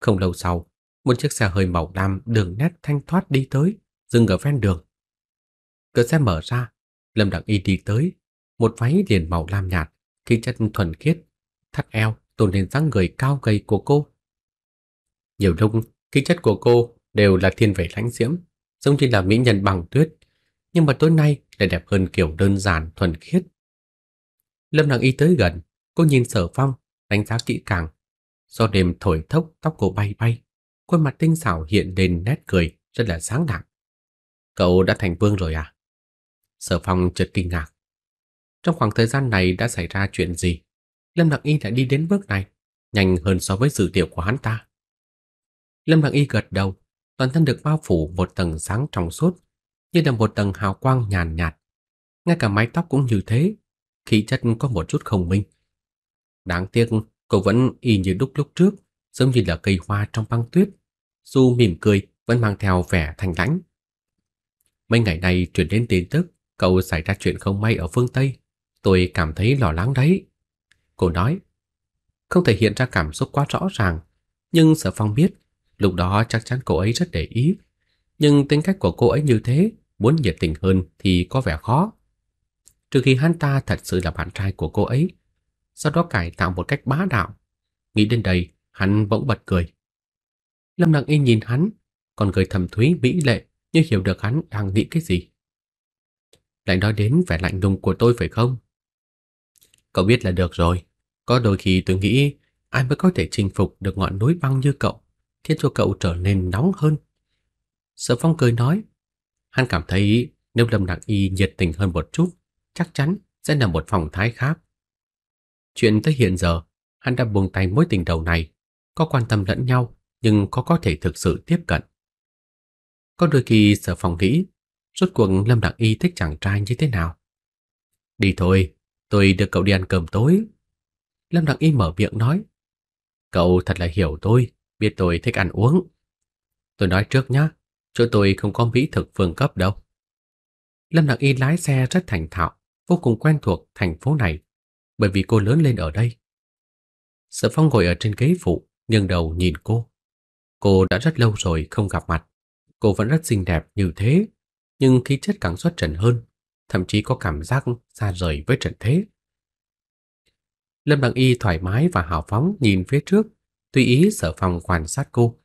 Không lâu sau, một chiếc xe hơi màu lam đường nét thanh thoát đi tới, dừng ở ven đường. Cửa xe mở ra, Lâm Đặng Y đi tới, một váy liền màu lam nhạt, khí chất thuần khiết, thắt eo tôn lên dáng người cao gầy của cô. Nhiều lúc, khí chất của cô đều là thiên về lãnh diễm, giống như là mỹ nhân bằng tuyết, nhưng mà tối nay lại đẹp hơn kiểu đơn giản thuần khiết. Lâm Đặng Y tới gần, Cô nhìn sở phong, đánh giá kỹ càng. Do đêm thổi thốc tóc cô bay bay, khuôn mặt tinh xảo hiện lên nét cười rất là sáng đẳng. Cậu đã thành vương rồi à? Sở phong chợt kinh ngạc. Trong khoảng thời gian này đã xảy ra chuyện gì? Lâm Đặng Y lại đi đến bước này, nhanh hơn so với dự liệu của hắn ta. Lâm Đặng Y gật đầu, toàn thân được bao phủ một tầng sáng trong suốt, như là một tầng hào quang nhàn nhạt, Ngay cả mái tóc cũng như thế, khí chất có một chút không minh, Đáng tiếc, cô vẫn y như đúc lúc trước, giống như là cây hoa trong băng tuyết. Su mỉm cười, vẫn mang theo vẻ thanh lãnh. Mấy ngày nay truyền đến tin tức, cậu xảy ra chuyện không may ở phương Tây. Tôi cảm thấy lo lắng đấy. Cô nói, không thể hiện ra cảm xúc quá rõ ràng, nhưng Sở Phong biết, lúc đó chắc chắn cô ấy rất để ý. Nhưng tính cách của cô ấy như thế, muốn nhiệt tình hơn thì có vẻ khó. Trừ khi hắn ta thật sự là bạn trai của cô ấy, sau đó cải tạo một cách bá đạo. Nghĩ đến đây, hắn bỗng bật cười. Lâm Lặng y nhìn hắn, còn cười thầm thúy mỹ lệ như hiểu được hắn đang nghĩ cái gì. Lại nói đến vẻ lạnh lùng của tôi phải không? Cậu biết là được rồi. Có đôi khi tôi nghĩ ai mới có thể chinh phục được ngọn núi băng như cậu, khiến cho cậu trở nên nóng hơn. Sở Phong cười nói, hắn cảm thấy nếu Lâm Đặng Y nhiệt tình hơn một chút, chắc chắn sẽ là một phong thái khác. Chuyện tới hiện giờ, hắn đã buông tay mối tình đầu này, có quan tâm lẫn nhau nhưng có có thể thực sự tiếp cận. Có đôi khi sở phòng nghĩ, rốt cuộc Lâm Đặng Y thích chàng trai như thế nào. Đi thôi, tôi được cậu đi ăn cơm tối. Lâm Đặng Y mở miệng nói, cậu thật là hiểu tôi, biết tôi thích ăn uống. Tôi nói trước nhé, chỗ tôi không có mỹ thực phương cấp đâu. Lâm Đặng Y lái xe rất thành thạo, vô cùng quen thuộc thành phố này bởi vì cô lớn lên ở đây. Sở Phong ngồi ở trên ghế phụ, nghiêng đầu nhìn cô. Cô đã rất lâu rồi không gặp mặt. Cô vẫn rất xinh đẹp như thế, nhưng khí chất càng xuất trần hơn, thậm chí có cảm giác xa rời với trần thế. Lâm Đăng Y thoải mái và hào phóng nhìn phía trước, tùy ý Sở Phong quan sát cô.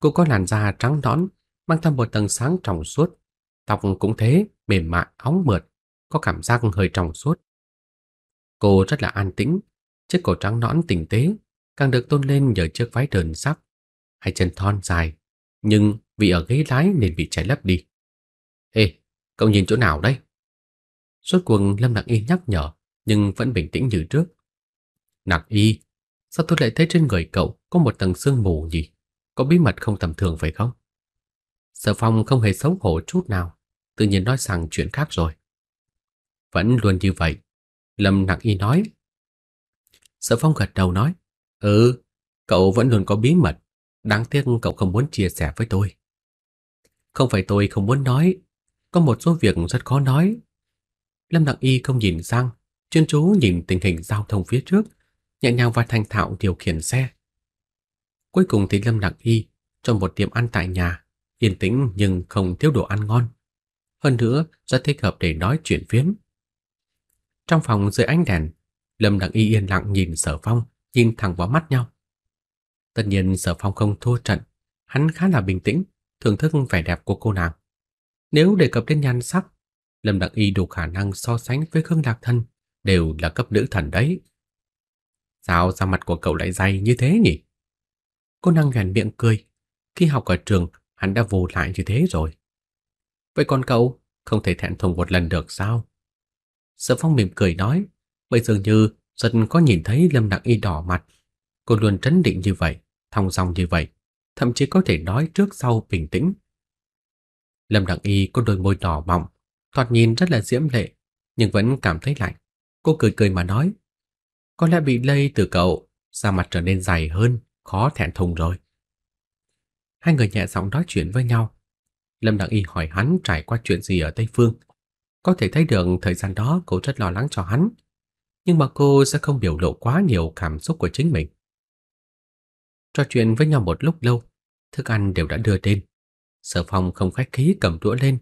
Cô có làn da trắng nõn, mang theo một tầng sáng trong suốt, tóc cũng thế, mềm mại óng mượt, có cảm giác hơi trong suốt. Cô rất là an tĩnh, chiếc cổ trắng nõn tinh tế càng được tôn lên nhờ chiếc váy đờn sắc, hai chân thon dài, nhưng vì ở ghế lái nên bị cháy lấp đi. Ê, cậu nhìn chỗ nào đây Suốt cuồng Lâm Nặc Y nhắc nhở, nhưng vẫn bình tĩnh như trước. Nặc Y, sao tôi lại thấy trên người cậu có một tầng sương mù nhỉ? Có bí mật không tầm thường phải không? Sở Phong không hề xấu hổ chút nào, tự nhiên nói sang chuyện khác rồi. Vẫn luôn như vậy, Lâm Nặc Y nói. Sở Phong gật đầu nói, "Ừ, cậu vẫn luôn có bí mật, đáng tiếc cậu không muốn chia sẻ với tôi." "Không phải tôi không muốn nói, có một số việc rất khó nói." Lâm Nặc Y không nhìn sang, chuyên chú nhìn tình hình giao thông phía trước, nhẹ nhàng và thanh thạo điều khiển xe. Cuối cùng thì Lâm Nặc Y trong một tiệm ăn tại nhà, yên tĩnh nhưng không thiếu đồ ăn ngon. Hơn nữa, rất thích hợp để nói chuyện phiếm. Trong phòng dưới ánh đèn, Lâm Đặng Y yên lặng nhìn Sở Phong, nhìn thẳng vào mắt nhau. Tất nhiên Sở Phong không thua trận, hắn khá là bình tĩnh, thưởng thức vẻ đẹp của cô nàng. Nếu đề cập đến nhan sắc, Lâm Đặng Y đủ khả năng so sánh với Khương Lạc Thân, đều là cấp nữ thần đấy. Sao da mặt của cậu lại dày như thế nhỉ? Cô nàng nhoẻn miệng cười. Khi học ở trường, hắn đã vô lại như thế rồi. Vậy còn cậu, không thể thẹn thùng một lần được sao? Sở Phong mỉm cười nói, bây giờ như rất có nhìn thấy Lâm Đặng Y đỏ mặt. Cô luôn trấn định như vậy, thong dong như vậy, thậm chí có thể nói trước sau bình tĩnh. Lâm Đặng Y có đôi môi đỏ mọng, thoạt nhìn rất là diễm lệ, nhưng vẫn cảm thấy lạnh. Cô cười cười mà nói, có lẽ bị lây từ cậu, da mặt trở nên dày hơn, khó thẹn thùng rồi. Hai người nhẹ giọng nói chuyện với nhau. Lâm Đặng Y hỏi hắn trải qua chuyện gì ở Tây Phương. Có thể thấy được thời gian đó cô rất lo lắng cho hắn, nhưng mà cô sẽ không biểu lộ quá nhiều cảm xúc của chính mình. Trò chuyện với nhau một lúc lâu, thức ăn đều đã đưa lên Sở Phong không khách khí cầm đũa lên,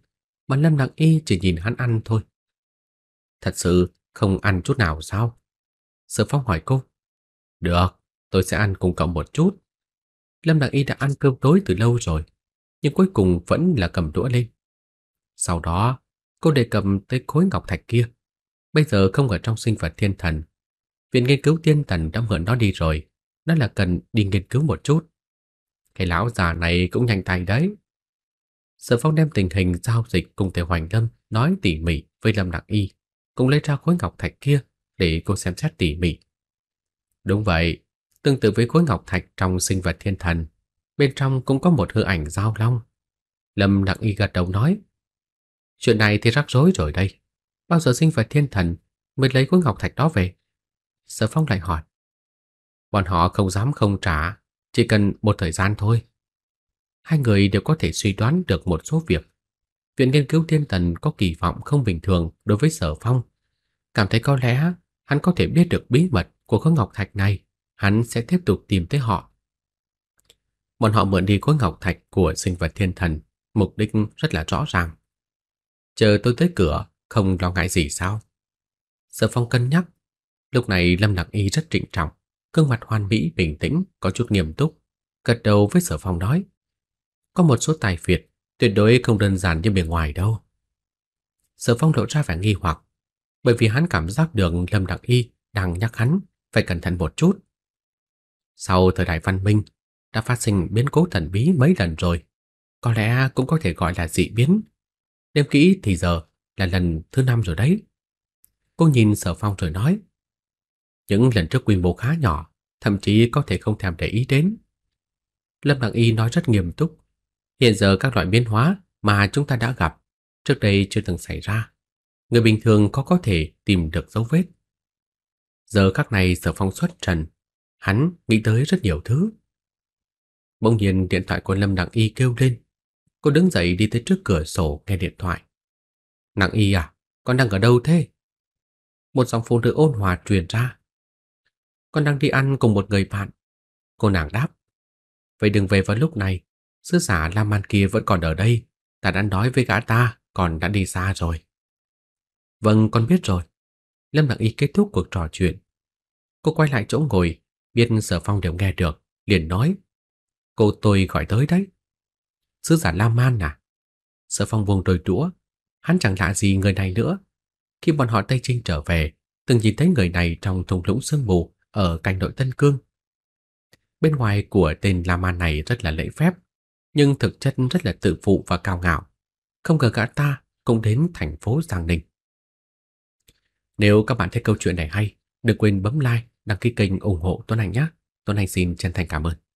mà Lâm Lặng Y chỉ nhìn hắn ăn thôi. Thật sự không ăn chút nào sao? Sở Phong hỏi cô. Được, tôi sẽ ăn cùng cậu một chút. Lâm Đặng Y đã ăn cơm tối từ lâu rồi, nhưng cuối cùng vẫn là cầm đũa lên. Sau đó, cô đề cập tới khối ngọc thạch kia. Bây giờ không ở trong sinh vật thiên thần. Viện nghiên cứu thiên thần đã mượn nó đi rồi. Nó là cần đi nghiên cứu một chút. Cái lão già này cũng nhanh tay đấy. Sở phong đem tình hình giao dịch cùng Tiểu Hoành Lâm nói tỉ mỉ với Lâm đặc Y. Cũng lấy ra khối ngọc thạch kia để cô xem xét tỉ mỉ. Đúng vậy, tương tự với khối ngọc thạch trong sinh vật thiên thần, bên trong cũng có một hư ảnh giao long. Lâm đặc Y gật đầu nói, Chuyện này thì rắc rối rồi đây. Bao giờ sinh vật thiên thần mới lấy khối ngọc thạch đó về? Sở Phong lại hỏi. Bọn họ không dám không trả, chỉ cần một thời gian thôi. Hai người đều có thể suy đoán được một số việc. Viện nghiên cứu thiên thần có kỳ vọng không bình thường đối với Sở Phong. Cảm thấy có lẽ hắn có thể biết được bí mật của khối ngọc thạch này, hắn sẽ tiếp tục tìm tới họ. Bọn họ mượn đi khối ngọc thạch của sinh vật thiên thần, mục đích rất là rõ ràng. Chờ tôi tới cửa, không lo ngại gì sao? Sở Phong cân nhắc. Lúc này Lâm Lạc Y rất trịnh trọng, gương mặt hoàn mỹ bình tĩnh, có chút nghiêm túc, gật đầu với Sở Phong nói: "Có một số tài phiệt tuyệt đối không đơn giản như bề ngoài đâu." Sở Phong lộ ra vẻ nghi hoặc, bởi vì hắn cảm giác được Lâm Lạc Y đang nhắc hắn phải cẩn thận một chút. Sau thời đại văn minh, đã phát sinh biến cố thần bí mấy lần rồi, có lẽ cũng có thể gọi là dị biến Đêm kỹ thì giờ là lần thứ năm rồi đấy. Cô nhìn Sở Phong rồi nói. Những lần trước quy mô khá nhỏ, thậm chí có thể không thèm để ý đến. Lâm Đặng Y nói rất nghiêm túc. Hiện giờ các loại biến hóa mà chúng ta đã gặp trước đây chưa từng xảy ra. Người bình thường có có thể tìm được dấu vết. Giờ các này Sở Phong xuất trần, hắn nghĩ tới rất nhiều thứ. Bỗng nhiên điện thoại của Lâm Đặng Y kêu lên. Cô đứng dậy đi tới trước cửa sổ nghe điện thoại. Nàng y à, con đang ở đâu thế? Một giọng phụ nữ ôn hòa truyền ra. Con đang đi ăn cùng một người bạn. Cô nàng đáp. Vậy đừng về vào lúc này, sứ giả Lam Man kia vẫn còn ở đây. Ta đã nói với gã ta, còn đã đi xa rồi. Vâng, con biết rồi. Lâm Đặng Y kết thúc cuộc trò chuyện. Cô quay lại chỗ ngồi, biết Sở Phong đều nghe được, liền nói. Cô tôi gọi tới đấy sứ giả La Man à? Sở phong vùng đồi trũa, hắn chẳng lạ gì người này nữa. Khi bọn họ Tây Trinh trở về, từng nhìn thấy người này trong thùng lũng sương mù ở cạnh đội Tân Cương. Bên ngoài của tên La Man này rất là lễ phép, nhưng thực chất rất là tự phụ và cao ngạo. Không ngờ gã ta cũng đến thành phố Giang Ninh. Nếu các bạn thấy câu chuyện này hay, đừng quên bấm like, đăng ký kênh ủng hộ Tuấn Anh nhé. Tuấn Anh xin chân thành cảm ơn.